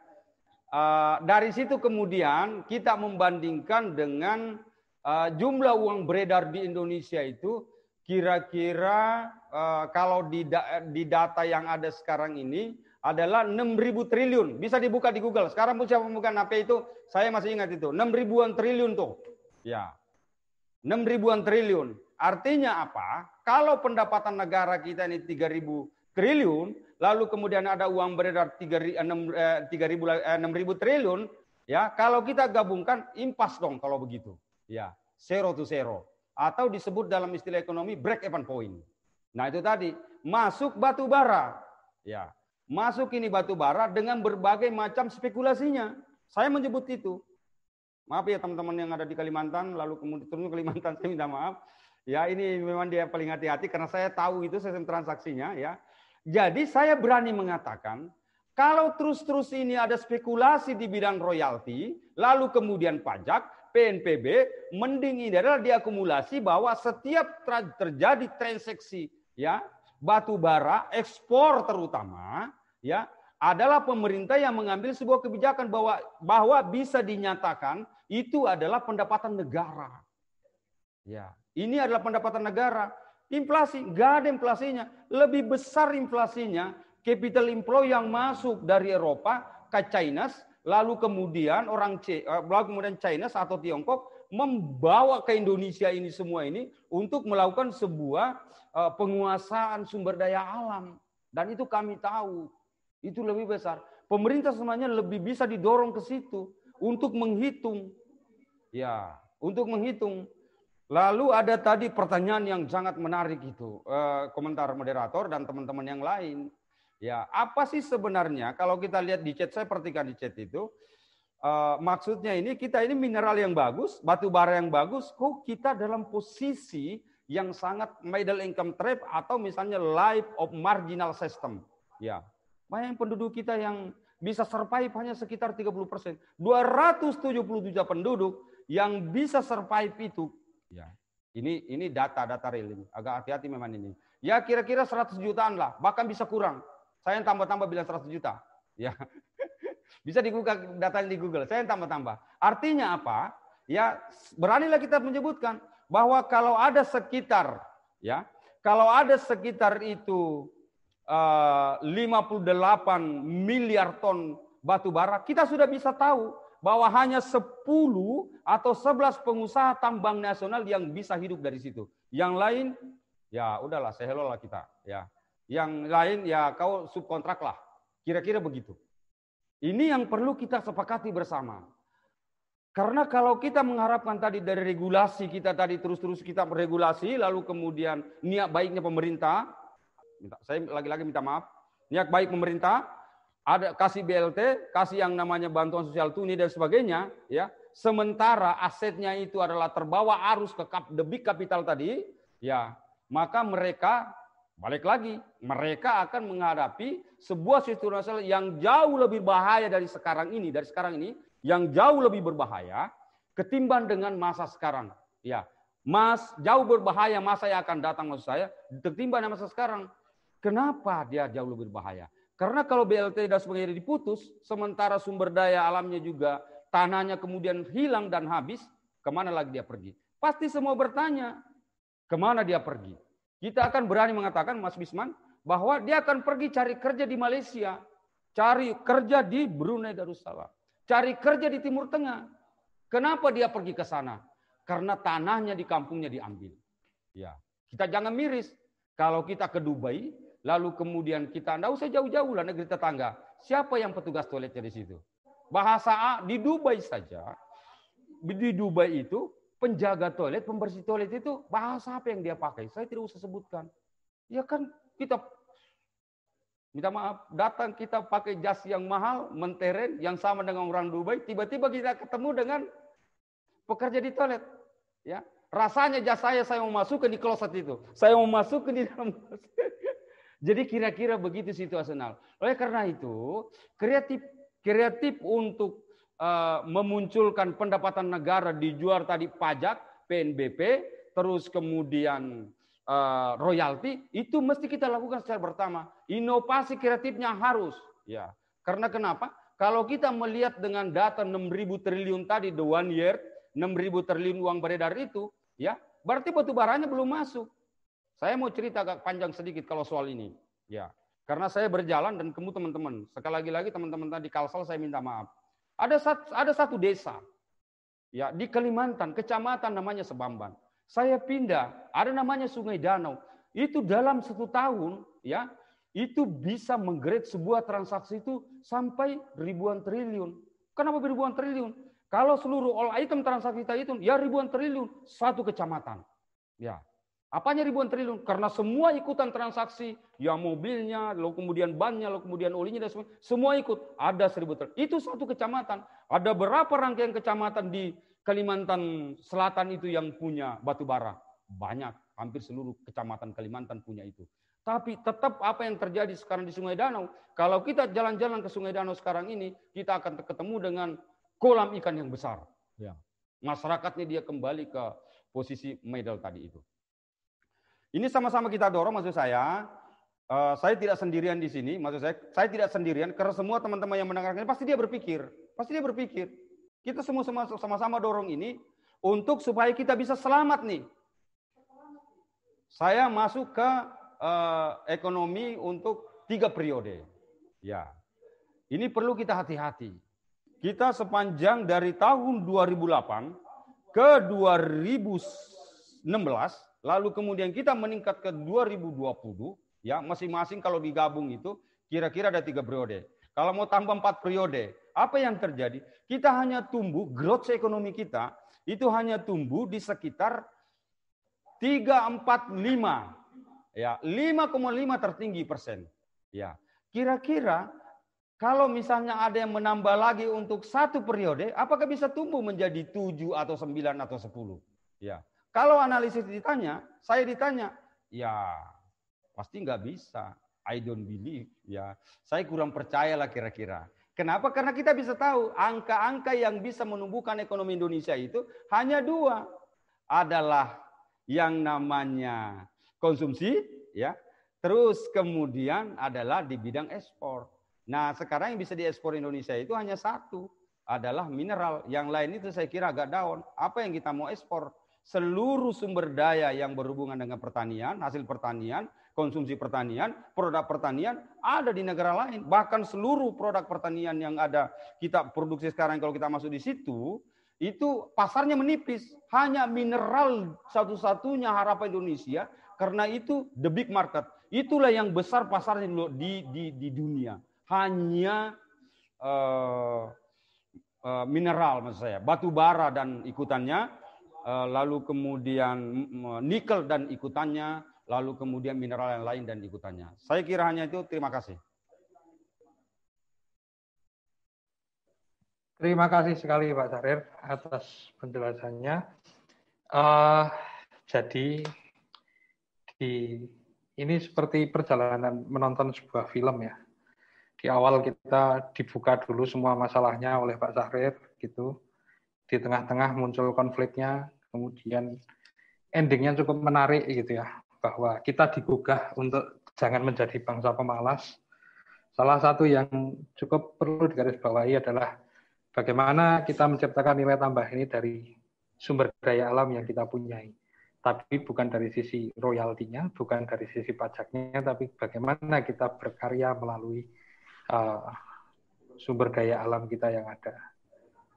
Eh, dari situ kemudian kita membandingkan dengan uh, jumlah uang beredar di Indonesia itu kira-kira uh, kalau di, da di data yang ada sekarang ini adalah 6.000 triliun. Bisa dibuka di Google. Sekarang pun siapa membuka HP itu, saya masih ingat itu. 6.000an triliun tuh. Ya. 6.000an triliun. Artinya apa? Kalau pendapatan negara kita ini 3.000 triliun, lalu kemudian ada uang beredar 3.000 eh, eh, ribu triliun, ya kalau kita gabungkan impas dong kalau begitu. Ya, zero to zero atau disebut dalam istilah ekonomi break even point. Nah, itu tadi, masuk batu bara. Ya, masuk ini batu bara dengan berbagai macam spekulasinya. Saya menyebut itu. Maaf ya teman-teman yang ada di Kalimantan, lalu kemudian turun ke Kalimantan saya minta maaf. Ya ini memang dia paling hati-hati karena saya tahu itu sistem transaksinya ya. Jadi saya berani mengatakan, kalau terus-terus ini ada spekulasi di bidang royalti, lalu kemudian pajak, PNPB, mending ini adalah diakumulasi bahwa setiap terjadi transaksi ya batu bara, ekspor terutama, ya adalah pemerintah yang mengambil sebuah kebijakan bahwa bahwa bisa dinyatakan itu adalah pendapatan negara. Ya, ini adalah pendapatan negara. Inflasi, nggak ada inflasinya. Lebih besar inflasinya capital inflow yang masuk dari Eropa ke China, lalu kemudian orang C, eh, lalu kemudian China atau Tiongkok membawa ke Indonesia ini semua ini untuk melakukan sebuah eh, penguasaan sumber daya alam dan itu kami tahu itu lebih besar pemerintah semuanya lebih bisa didorong ke situ untuk menghitung ya untuk menghitung Lalu ada tadi pertanyaan yang sangat menarik itu, eh, komentar moderator dan teman-teman yang lain. Ya, apa sih sebenarnya kalau kita lihat di chat saya perhatikan di chat itu eh, maksudnya ini kita ini mineral yang bagus, batu bara yang bagus, kok kita dalam posisi yang sangat middle income trap atau misalnya life of marginal system. Ya. Banyak penduduk kita yang bisa survive hanya sekitar 30%. 277 penduduk yang bisa survive itu Ya. Ini ini data-data real ini. Agak hati-hati memang ini. Ya kira-kira 100 jutaan lah, bahkan bisa kurang. Saya yang tambah-tambah bilang 100 juta. Ya. bisa di Google datanya di Google. Saya yang tambah-tambah. Artinya apa? Ya, beranilah kita menyebutkan bahwa kalau ada sekitar ya, kalau ada sekitar itu eh, uh, 58 miliar ton batu bara, kita sudah bisa tahu bahwa hanya 10 atau 11 pengusaha tambang nasional yang bisa hidup dari situ. Yang lain ya udahlah sehelo kita ya. Yang lain ya kau subkontrak lah. Kira-kira begitu. Ini yang perlu kita sepakati bersama. Karena kalau kita mengharapkan tadi dari regulasi kita tadi terus-terus kita meregulasi lalu kemudian niat baiknya pemerintah, saya lagi-lagi minta maaf, niat baik pemerintah, ada kasih BLT, kasih yang namanya bantuan sosial tuni dan sebagainya, ya. Sementara asetnya itu adalah terbawa arus ke kap, debit kapital tadi, ya, maka mereka balik lagi, mereka akan menghadapi sebuah situasi yang jauh lebih bahaya dari sekarang ini, dari sekarang ini yang jauh lebih berbahaya ketimbang dengan masa sekarang. Ya, Mas jauh berbahaya masa yang akan datang maksud saya ketimbang masa sekarang. Kenapa dia jauh lebih berbahaya? Karena kalau BLT dan sebagainya diputus, sementara sumber daya alamnya juga tanahnya kemudian hilang dan habis, kemana lagi dia pergi? Pasti semua bertanya, kemana dia pergi? Kita akan berani mengatakan, Mas Bisman, bahwa dia akan pergi cari kerja di Malaysia, cari kerja di Brunei Darussalam, cari kerja di Timur Tengah. Kenapa dia pergi ke sana? Karena tanahnya di kampungnya diambil. Ya, kita jangan miris. Kalau kita ke Dubai, Lalu kemudian kita tidak usah jauh-jauh lah negeri tetangga. Siapa yang petugas toiletnya di situ? Bahasa A di Dubai saja. Di Dubai itu penjaga toilet, pembersih toilet itu bahasa apa yang dia pakai? Saya tidak usah sebutkan. Ya kan kita minta maaf, datang kita pakai jas yang mahal, menteren, yang sama dengan orang Dubai, tiba-tiba kita ketemu dengan pekerja di toilet. Ya, rasanya jas saya saya mau masukkan di kloset itu, saya mau masukkan di dalam kloset. Jadi kira-kira begitu situasional. Oleh karena itu, kreatif kreatif untuk uh, memunculkan pendapatan negara di luar tadi pajak, PNBP, terus kemudian uh, royalti itu mesti kita lakukan secara pertama Inovasi kreatifnya harus ya. Karena kenapa? Kalau kita melihat dengan data 6.000 triliun tadi the one year, 6.000 triliun uang beredar itu, ya, berarti batu baranya belum masuk. Saya mau cerita agak panjang sedikit kalau soal ini. Ya, karena saya berjalan dan ketemu teman-teman, sekali lagi-lagi teman-teman tadi Kalsel saya minta maaf. Ada satu, ada satu desa ya di Kalimantan, kecamatan namanya Sebamban. Saya pindah, ada namanya Sungai Danau. Itu dalam satu tahun ya itu bisa menggeret sebuah transaksi itu sampai ribuan triliun. Kenapa ribuan triliun? Kalau seluruh all item transaksi kita itu ya ribuan triliun satu kecamatan. Ya, Apanya ribuan triliun? Karena semua ikutan transaksi, ya mobilnya, lalu kemudian bannya, lalu kemudian olinya dan semua, semua ikut. Ada seribu triliun. Itu satu kecamatan. Ada berapa rangkaian kecamatan di Kalimantan Selatan itu yang punya batu bara? Banyak. Hampir seluruh kecamatan Kalimantan punya itu. Tapi tetap apa yang terjadi sekarang di Sungai Danau, kalau kita jalan-jalan ke Sungai Danau sekarang ini, kita akan ketemu dengan kolam ikan yang besar. Ya. Masyarakatnya dia kembali ke posisi medal tadi itu. Ini sama-sama kita dorong maksud saya. Uh, saya tidak sendirian di sini, maksud saya saya tidak sendirian karena semua teman-teman yang mendengarkan ini pasti dia berpikir, pasti dia berpikir. Kita semua sama-sama dorong ini untuk supaya kita bisa selamat nih. Saya masuk ke uh, ekonomi untuk tiga periode. Ya. Ini perlu kita hati-hati. Kita sepanjang dari tahun 2008 ke 2016 Lalu kemudian kita meningkat ke 2020, ya masing-masing kalau digabung itu kira-kira ada tiga periode. Kalau mau tambah empat periode, apa yang terjadi? Kita hanya tumbuh, growth ekonomi kita itu hanya tumbuh di sekitar lima, Ya, 5,5 tertinggi persen. Ya, kira-kira kalau misalnya ada yang menambah lagi untuk satu periode, apakah bisa tumbuh menjadi 7 atau 9 atau 10? Ya. Kalau analisis ditanya, saya ditanya, ya pasti nggak bisa. I don't believe. Ya, saya kurang percaya lah kira-kira. Kenapa? Karena kita bisa tahu angka-angka yang bisa menumbuhkan ekonomi Indonesia itu hanya dua. Adalah yang namanya konsumsi, ya. Terus kemudian adalah di bidang ekspor. Nah, sekarang yang bisa diekspor Indonesia itu hanya satu, adalah mineral. Yang lain itu saya kira agak down. Apa yang kita mau ekspor? seluruh sumber daya yang berhubungan dengan pertanian, hasil pertanian, konsumsi pertanian, produk pertanian ada di negara lain. Bahkan seluruh produk pertanian yang ada kita produksi sekarang kalau kita masuk di situ, itu pasarnya menipis. Hanya mineral satu-satunya harapan Indonesia karena itu the big market. Itulah yang besar pasarnya di di di dunia. Hanya uh, mineral maksud saya, batu bara dan ikutannya Eh, lalu kemudian nikel dan ikutannya, lalu kemudian mineral yang lain dan ikutannya. Saya kira hanya itu. Terima kasih. Terima kasih sekali Pak Sarir atas penjelasannya. Uh, jadi di ini seperti perjalanan menonton sebuah film ya. Di awal kita dibuka dulu semua masalahnya oleh Pak Sarir gitu. Di tengah-tengah muncul konfliknya, kemudian endingnya cukup menarik gitu ya bahwa kita digugah untuk jangan menjadi bangsa pemalas. Salah satu yang cukup perlu digarisbawahi adalah bagaimana kita menciptakan nilai tambah ini dari sumber daya alam yang kita punyai. Tapi bukan dari sisi royaltinya, bukan dari sisi pajaknya, tapi bagaimana kita berkarya melalui uh, sumber daya alam kita yang ada.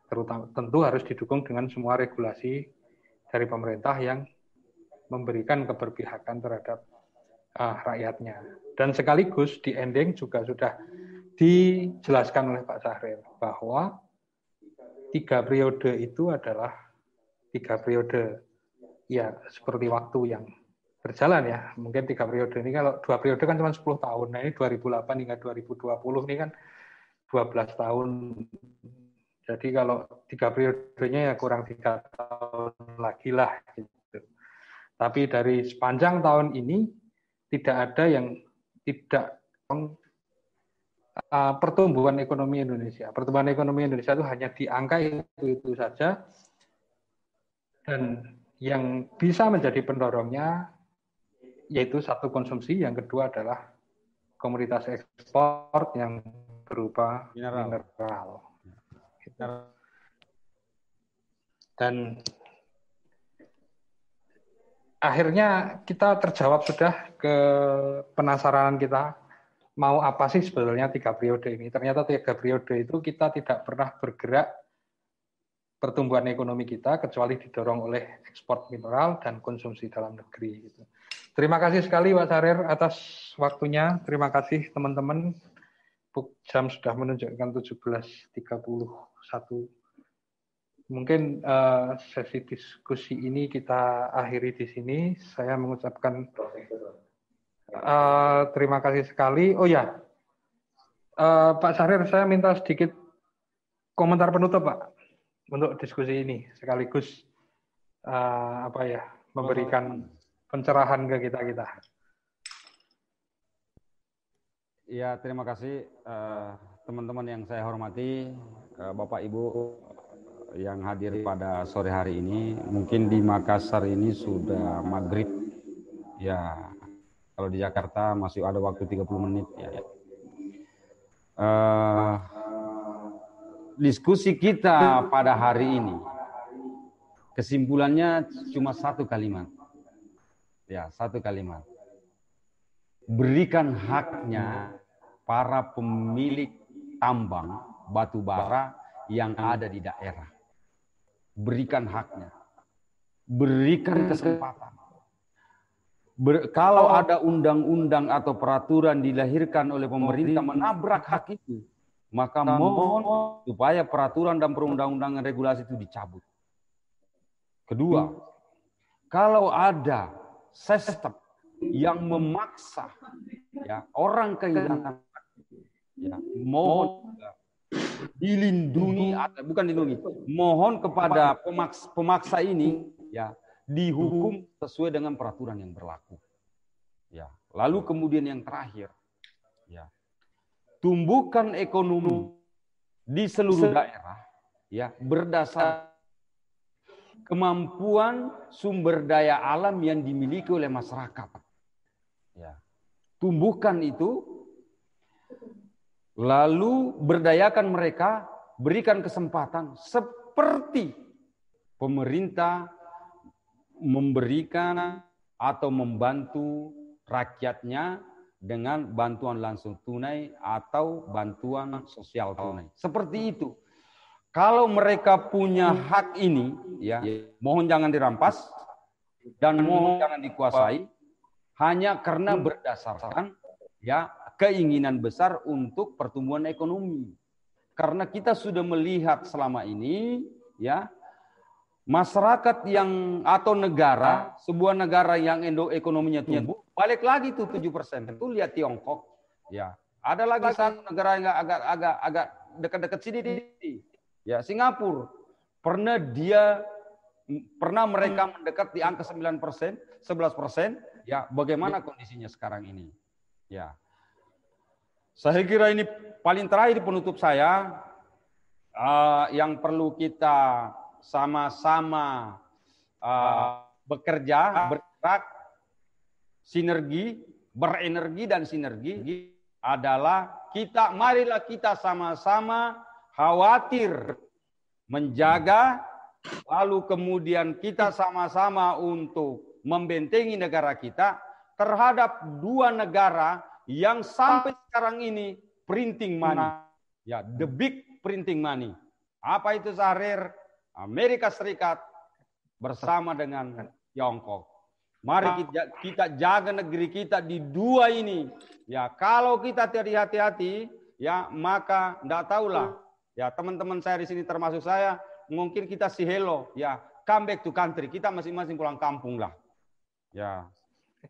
Terutama, tentu harus didukung dengan semua regulasi dari pemerintah yang memberikan keberpihakan terhadap uh, rakyatnya. Dan sekaligus di ending juga sudah dijelaskan oleh Pak Sahrir bahwa tiga periode itu adalah tiga periode ya seperti waktu yang berjalan ya. Mungkin tiga periode ini kalau dua periode kan cuma 10 tahun. Nah ini 2008 hingga 2020 ini kan 12 tahun jadi kalau tiga periodenya ya kurang tiga tahun lagi lah. Gitu. Tapi dari sepanjang tahun ini tidak ada yang tidak uh, pertumbuhan ekonomi Indonesia. Pertumbuhan ekonomi Indonesia itu hanya di angka itu itu saja. Dan yang bisa menjadi pendorongnya yaitu satu konsumsi, yang kedua adalah komoditas ekspor yang berupa mineral. mineral. Dan akhirnya kita terjawab sudah ke penasaran kita mau apa sih sebetulnya tiga periode ini. Ternyata tiga periode itu kita tidak pernah bergerak pertumbuhan ekonomi kita kecuali didorong oleh ekspor mineral dan konsumsi dalam negeri. Gitu. Terima kasih sekali Pak Sarir atas waktunya. Terima kasih teman-teman. Jam sudah menunjukkan 17.30 satu. Mungkin eh, sesi diskusi ini kita akhiri di sini. Saya mengucapkan uh, terima kasih sekali. Oh ya, uh, Pak Syahrir, saya minta sedikit komentar penutup Pak untuk diskusi ini sekaligus uh, apa ya memberikan pencerahan ke kita kita. Ya terima kasih. Uh, teman-teman yang saya hormati, eh, Bapak Ibu yang hadir pada sore hari ini, mungkin di Makassar ini sudah maghrib. Ya, kalau di Jakarta masih ada waktu 30 menit. Ya. Uh, diskusi kita pada hari ini, kesimpulannya cuma satu kalimat. Ya, satu kalimat. Berikan haknya para pemilik tambang batu bara yang ada di daerah. Berikan haknya. Berikan kesempatan. Ber, kalau ada undang-undang atau peraturan dilahirkan oleh pemerintah menabrak hak itu, maka mohon supaya peraturan dan perundang-undangan regulasi itu dicabut. Kedua, kalau ada sistem yang memaksa ya, orang kehilangan ya mohon dilindungi atau bukan dilindungi mohon kepada pemaksa, pemaksa ini ya dihukum sesuai dengan peraturan yang berlaku ya lalu kemudian yang terakhir ya tumbuhkan ekonomi di seluruh daerah ya berdasar kemampuan sumber daya alam yang dimiliki oleh masyarakat ya tumbuhkan itu Lalu berdayakan mereka, berikan kesempatan seperti pemerintah memberikan atau membantu rakyatnya dengan bantuan langsung tunai atau bantuan sosial tunai. Seperti itu. Kalau mereka punya hak ini, ya, mohon jangan dirampas dan mohon jangan dikuasai hanya karena berdasarkan ya keinginan besar untuk pertumbuhan ekonomi. Karena kita sudah melihat selama ini ya masyarakat yang atau negara, sebuah negara yang endo ekonominya iya. tumbuh, balik lagi tuh tujuh persen Itu lihat Tiongkok ya. Ada lagi satu negara yang agak agak agak dekat-dekat sini di ya Singapura. Pernah dia pernah mereka hmm. mendekat di angka 9%, 11%, ya bagaimana kondisinya sekarang ini? Ya. Saya kira ini paling terakhir penutup saya uh, yang perlu kita sama-sama uh, bekerja, bergerak, sinergi, berenergi dan sinergi adalah kita marilah kita sama-sama khawatir menjaga lalu kemudian kita sama-sama untuk membentengi negara kita terhadap dua negara yang sampai sekarang ini printing money. Ya, the big printing money. Apa itu Zahrir? Amerika Serikat bersama dengan Tiongkok. Mari kita, jaga negeri kita di dua ini. Ya, kalau kita tidak hati-hati, ya maka tidak tahulah. Ya, teman-teman saya di sini termasuk saya, mungkin kita si hello, ya come back to country. Kita masing-masing pulang kampung lah. Ya,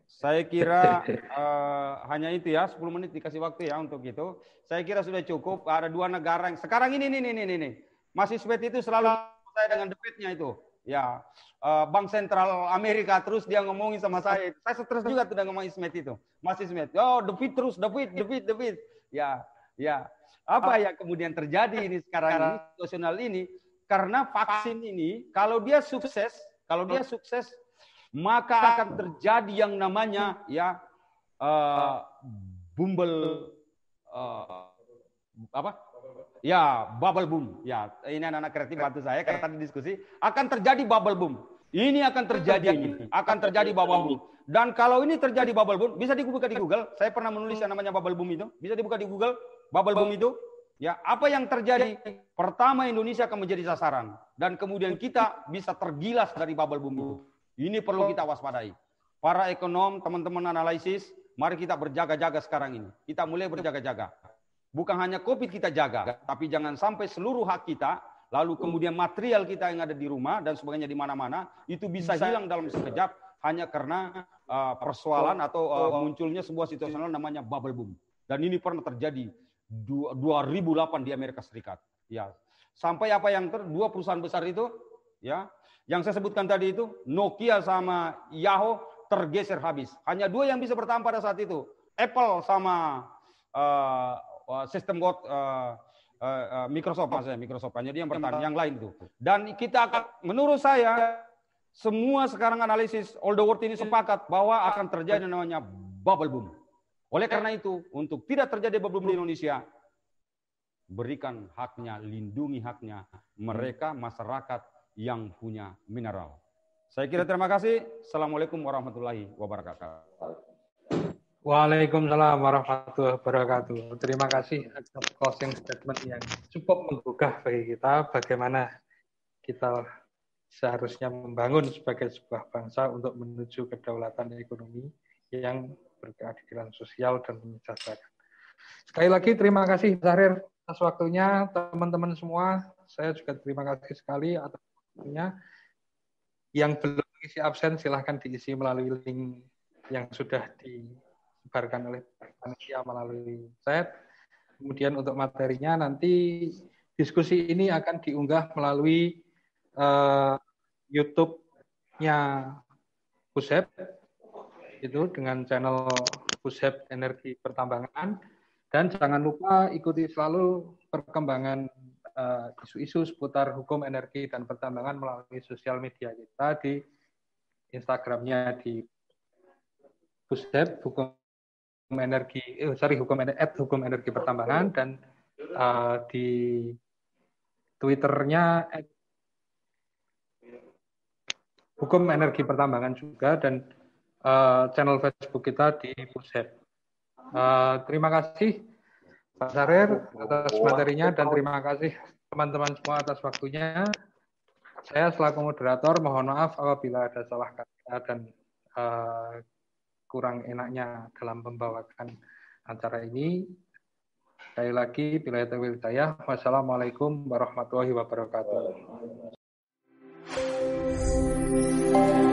saya kira uh, hanya itu ya, 10 menit dikasih waktu ya untuk itu. Saya kira sudah cukup. Ada dua negara yang sekarang ini nih nih nih Masih sweat itu selalu saya dengan debitnya itu. Ya, uh, Bank Sentral Amerika terus dia ngomongin sama saya. Saya stres juga tuh dengan Ismet itu. Masih Ismet. Oh, debit terus, debit, debit, debit. Ya, ya. Apa yang kemudian terjadi ini sekarang ini, nasional ini? Karena vaksin ini, kalau dia sukses, kalau dia sukses maka akan terjadi yang namanya ya uh, bumbel uh, apa? Ya, bubble boom. Ya, ini anak-anak kreatif bantu saya karena tadi diskusi akan terjadi bubble boom. Ini akan terjadi ini, akan terjadi bubble boom. Dan kalau ini terjadi bubble boom, bisa dibuka di Google. Saya pernah menulis yang namanya bubble boom itu. Bisa dibuka di Google bubble boom itu. Ya, apa yang terjadi? Pertama Indonesia akan menjadi sasaran dan kemudian kita bisa tergilas dari bubble boom itu. Ini perlu oh. kita waspadai. Para ekonom, teman-teman analisis, mari kita berjaga-jaga sekarang ini. Kita mulai berjaga-jaga. Bukan hanya COVID kita jaga, tapi jangan sampai seluruh hak kita, lalu kemudian material kita yang ada di rumah dan sebagainya di mana-mana, itu bisa hilang dalam sekejap hanya karena uh, persoalan oh. atau uh, oh. munculnya sebuah situasi namanya bubble boom. Dan ini pernah terjadi 2008 di Amerika Serikat. Ya, sampai apa yang ter, dua perusahaan besar itu ya. Yang saya sebutkan tadi itu Nokia sama Yahoo tergeser habis. Hanya dua yang bisa bertahan pada saat itu. Apple sama uh, sistem God uh, uh, Microsoft maksudnya Microsoft hanya dia yang bertahan, yang lain itu. Dan kita akan menurut saya semua sekarang analisis all the world ini sepakat bahwa akan terjadi namanya bubble boom. Oleh karena itu, untuk tidak terjadi bubble boom di Indonesia, berikan haknya, lindungi haknya mereka masyarakat yang punya mineral. Saya kira terima kasih. Assalamualaikum warahmatullahi wabarakatuh. Waalaikumsalam warahmatullahi wabarakatuh. Terima kasih atas closing statement yang cukup menggugah bagi kita bagaimana kita seharusnya membangun sebagai sebuah bangsa untuk menuju kedaulatan ekonomi yang berkeadilan sosial dan menyejahterakan. Sekali lagi terima kasih Zahrir atas waktunya teman-teman semua. Saya juga terima kasih sekali atas Artinya yang belum isi absen silahkan diisi melalui link yang sudah disebarkan oleh panitia melalui chat. Kemudian untuk materinya nanti diskusi ini akan diunggah melalui uh, YouTube-nya Pusep itu dengan channel Pusep Energi Pertambangan dan jangan lupa ikuti selalu perkembangan Eh, isu-isu uh, seputar hukum energi dan pertambangan melalui sosial media kita di Instagramnya di Pusdep hukum energi eh, sorry hukum at hukum energi pertambangan dan uh, di Twitternya at hukum energi pertambangan juga dan uh, channel Facebook kita di Pusdep. Uh, terima kasih Pak Sarir atas materinya dan terima kasih teman-teman semua atas waktunya. Saya selaku moderator mohon maaf apabila ada salah kata dan uh, kurang enaknya dalam membawakan acara ini. Sekali lagi, bila itu saya, wassalamualaikum warahmatullahi wabarakatuh.